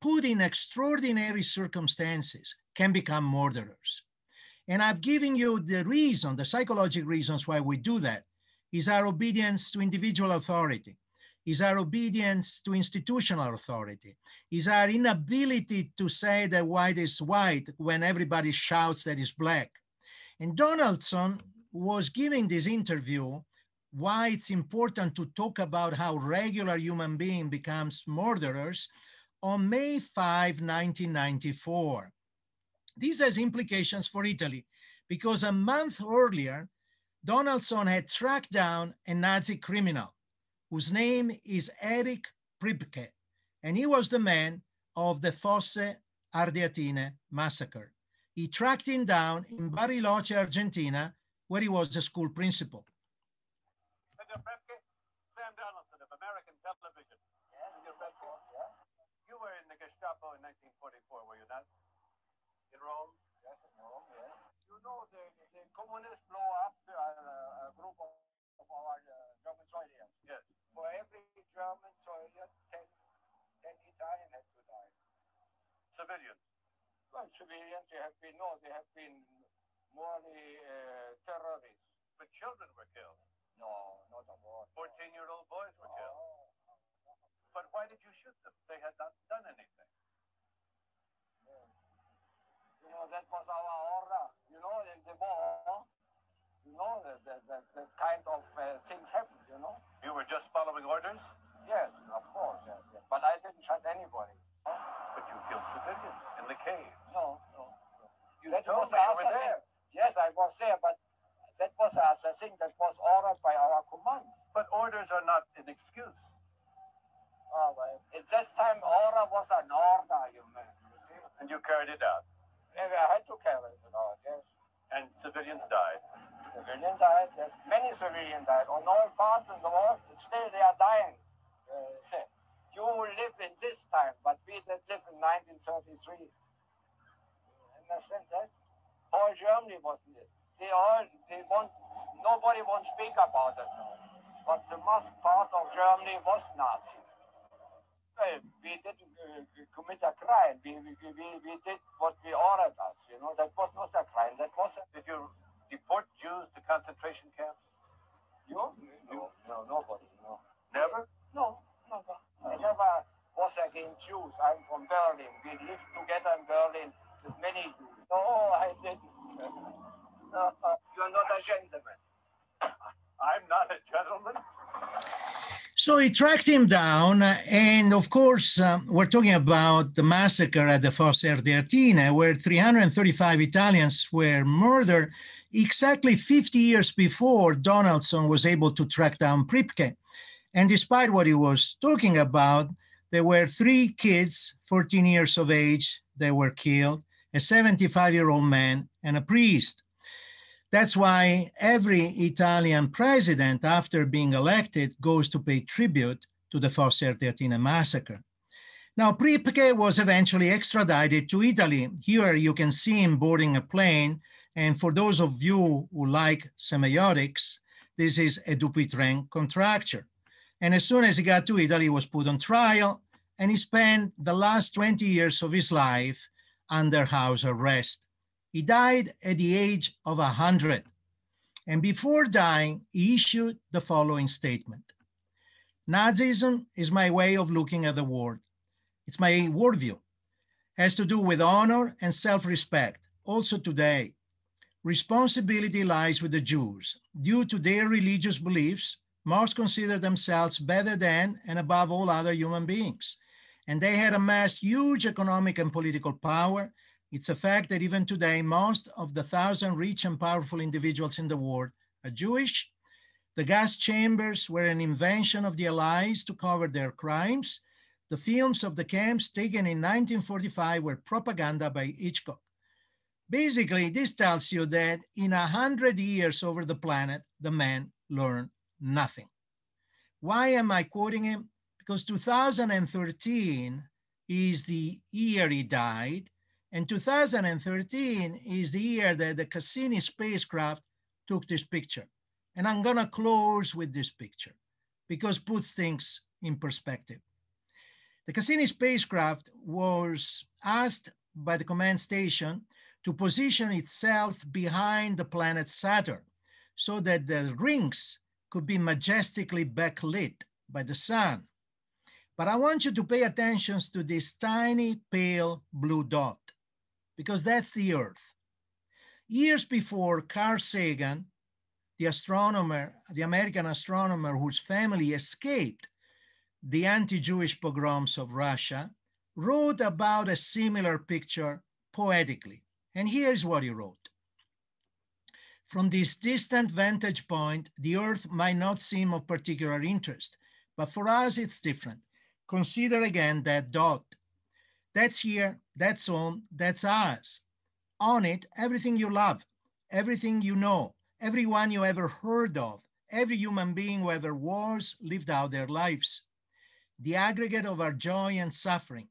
put in extraordinary circumstances can become murderers. And I've given you the reason, the psychological reasons why we do that is our obedience to individual authority, is our obedience to institutional authority, is our inability to say that white is white when everybody shouts that it's black. And Donaldson was giving this interview why it's important to talk about how regular human being becomes murderers on May 5, 1994. This has implications for Italy because a month earlier, Donaldson had tracked down a Nazi criminal whose name is Erich Pribke, and he was the man of the Fosse Ardeatine massacre. He tracked him down in Bariloche, Argentina, where he was the school principal. Mr. Prepke, Sam Donaldson of American Television. Yes, Mr. Prepke? Yes. You were in the Gestapo in 1944, were you not? In Rome? Yes, in Rome, yes you know, the, the communists blow up the, uh, a group of, of our uh, German soldiers. Yes. For every German soldier, 10, 10 Italian had to die. Civilians? Well, civilians, they have been, no, they have been morally uh, terrorists. But children were killed? No, not at all. 14 year old boys were no. killed. But why did you shoot them? They had not done anything you know, that was our order, you know, in the war, you know, that, that, that, that kind of uh, things happened, you know. You were just following orders? Yes, of course, yes, yes. But I didn't shot anybody. You know? But you killed civilians in the cave. No, no. no. You that told was me you were there. Yes, I was there, but that was us, I think that was ordered by our command. But orders are not an excuse. Oh, well, at this time, order was an order, you mean, you see? And you carried it out. I it yes. And civilians died? Civilians died, yes. Many civilians died. On all parts in the world, still they are dying. Uh, you live in this time, but we that live in 1933. Understand that? All eh? Germany wasn't it. They all, they want, nobody won't speak about it. now. But the most part of Germany was Nazi. Eh, we didn't uh, commit a crime. We, we, we, we did what we ordered us. You know, that was not a crime. That was. A... Did you deport Jews to concentration camps? You? No, no, nobody. No. Never? No, never. No. I never was against Jews. I'm from Berlin. We lived together in Berlin with many Jews. No, I didn't. no, uh, uh, you are not a gentleman. I'm not a gentleman. So he tracked him down, uh, and of course, um, we're talking about the massacre at the Fosse Ardeatina, where 335 Italians were murdered exactly 50 years before Donaldson was able to track down Pripke. And despite what he was talking about, there were three kids, 14 years of age, that were killed, a 75 year old man, and a priest. That's why every Italian president, after being elected, goes to pay tribute to the Fosse Ardeatina massacre. Now, Pripke was eventually extradited to Italy. Here you can see him boarding a plane. And for those of you who like semiotics, this is a Dupuytren contracture. And as soon as he got to Italy, he was put on trial and he spent the last 20 years of his life under house arrest. He died at the age of 100. And before dying, he issued the following statement. Nazism is my way of looking at the world. It's my worldview. It has to do with honor and self-respect, also today. Responsibility lies with the Jews. Due to their religious beliefs, Most consider themselves better than and above all other human beings. And they had amassed huge economic and political power it's a fact that even today, most of the thousand rich and powerful individuals in the world are Jewish. The gas chambers were an invention of the Allies to cover their crimes. The films of the camps taken in 1945 were propaganda by Hitchcock. Basically, this tells you that in a hundred years over the planet, the man learned nothing. Why am I quoting him? Because 2013 is the year he died, and 2013 is the year that the Cassini spacecraft took this picture. And I'm gonna close with this picture because puts things in perspective. The Cassini spacecraft was asked by the command station to position itself behind the planet Saturn so that the rings could be majestically backlit by the sun. But I want you to pay attention to this tiny pale blue dot because that's the Earth. Years before, Carl Sagan, the astronomer, the American astronomer whose family escaped the anti-Jewish pogroms of Russia, wrote about a similar picture poetically. And here is what he wrote. From this distant vantage point, the Earth might not seem of particular interest, but for us it's different. Consider again that dot that's here, that's on, that's ours. On it, everything you love, everything you know, everyone you ever heard of, every human being who ever was, lived out their lives. The aggregate of our joy and suffering,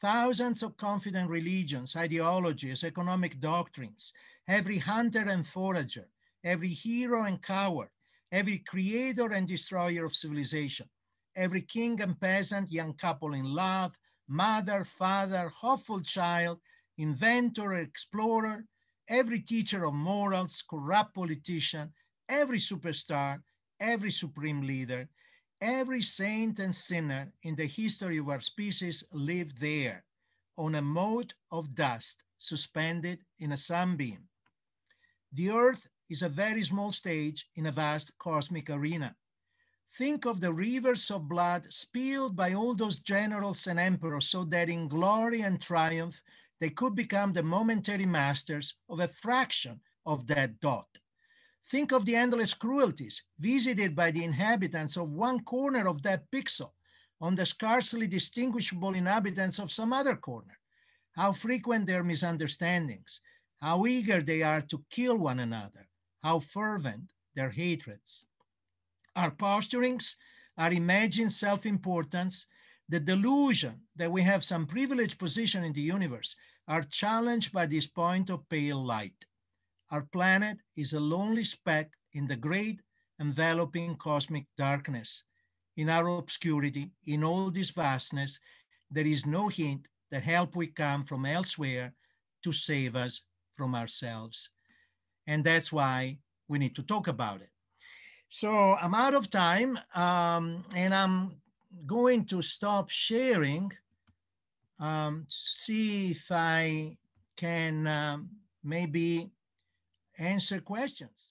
thousands of confident religions, ideologies, economic doctrines, every hunter and forager, every hero and coward, every creator and destroyer of civilization, every king and peasant, young couple in love, mother, father, hopeful child, inventor, explorer, every teacher of morals, corrupt politician, every superstar, every supreme leader, every saint and sinner in the history of our species lived there on a mote of dust suspended in a sunbeam. The earth is a very small stage in a vast cosmic arena. Think of the rivers of blood spilled by all those generals and emperors so that in glory and triumph, they could become the momentary masters of a fraction of that dot. Think of the endless cruelties visited by the inhabitants of one corner of that pixel on the scarcely distinguishable inhabitants of some other corner. How frequent their misunderstandings, how eager they are to kill one another, how fervent their hatreds. Our posturings, our imagined self-importance, the delusion that we have some privileged position in the universe are challenged by this point of pale light. Our planet is a lonely speck in the great enveloping cosmic darkness. In our obscurity, in all this vastness, there is no hint that help will come from elsewhere to save us from ourselves. And that's why we need to talk about it. So I'm out of time um, and I'm going to stop sharing. Um, see if I can um, maybe answer questions.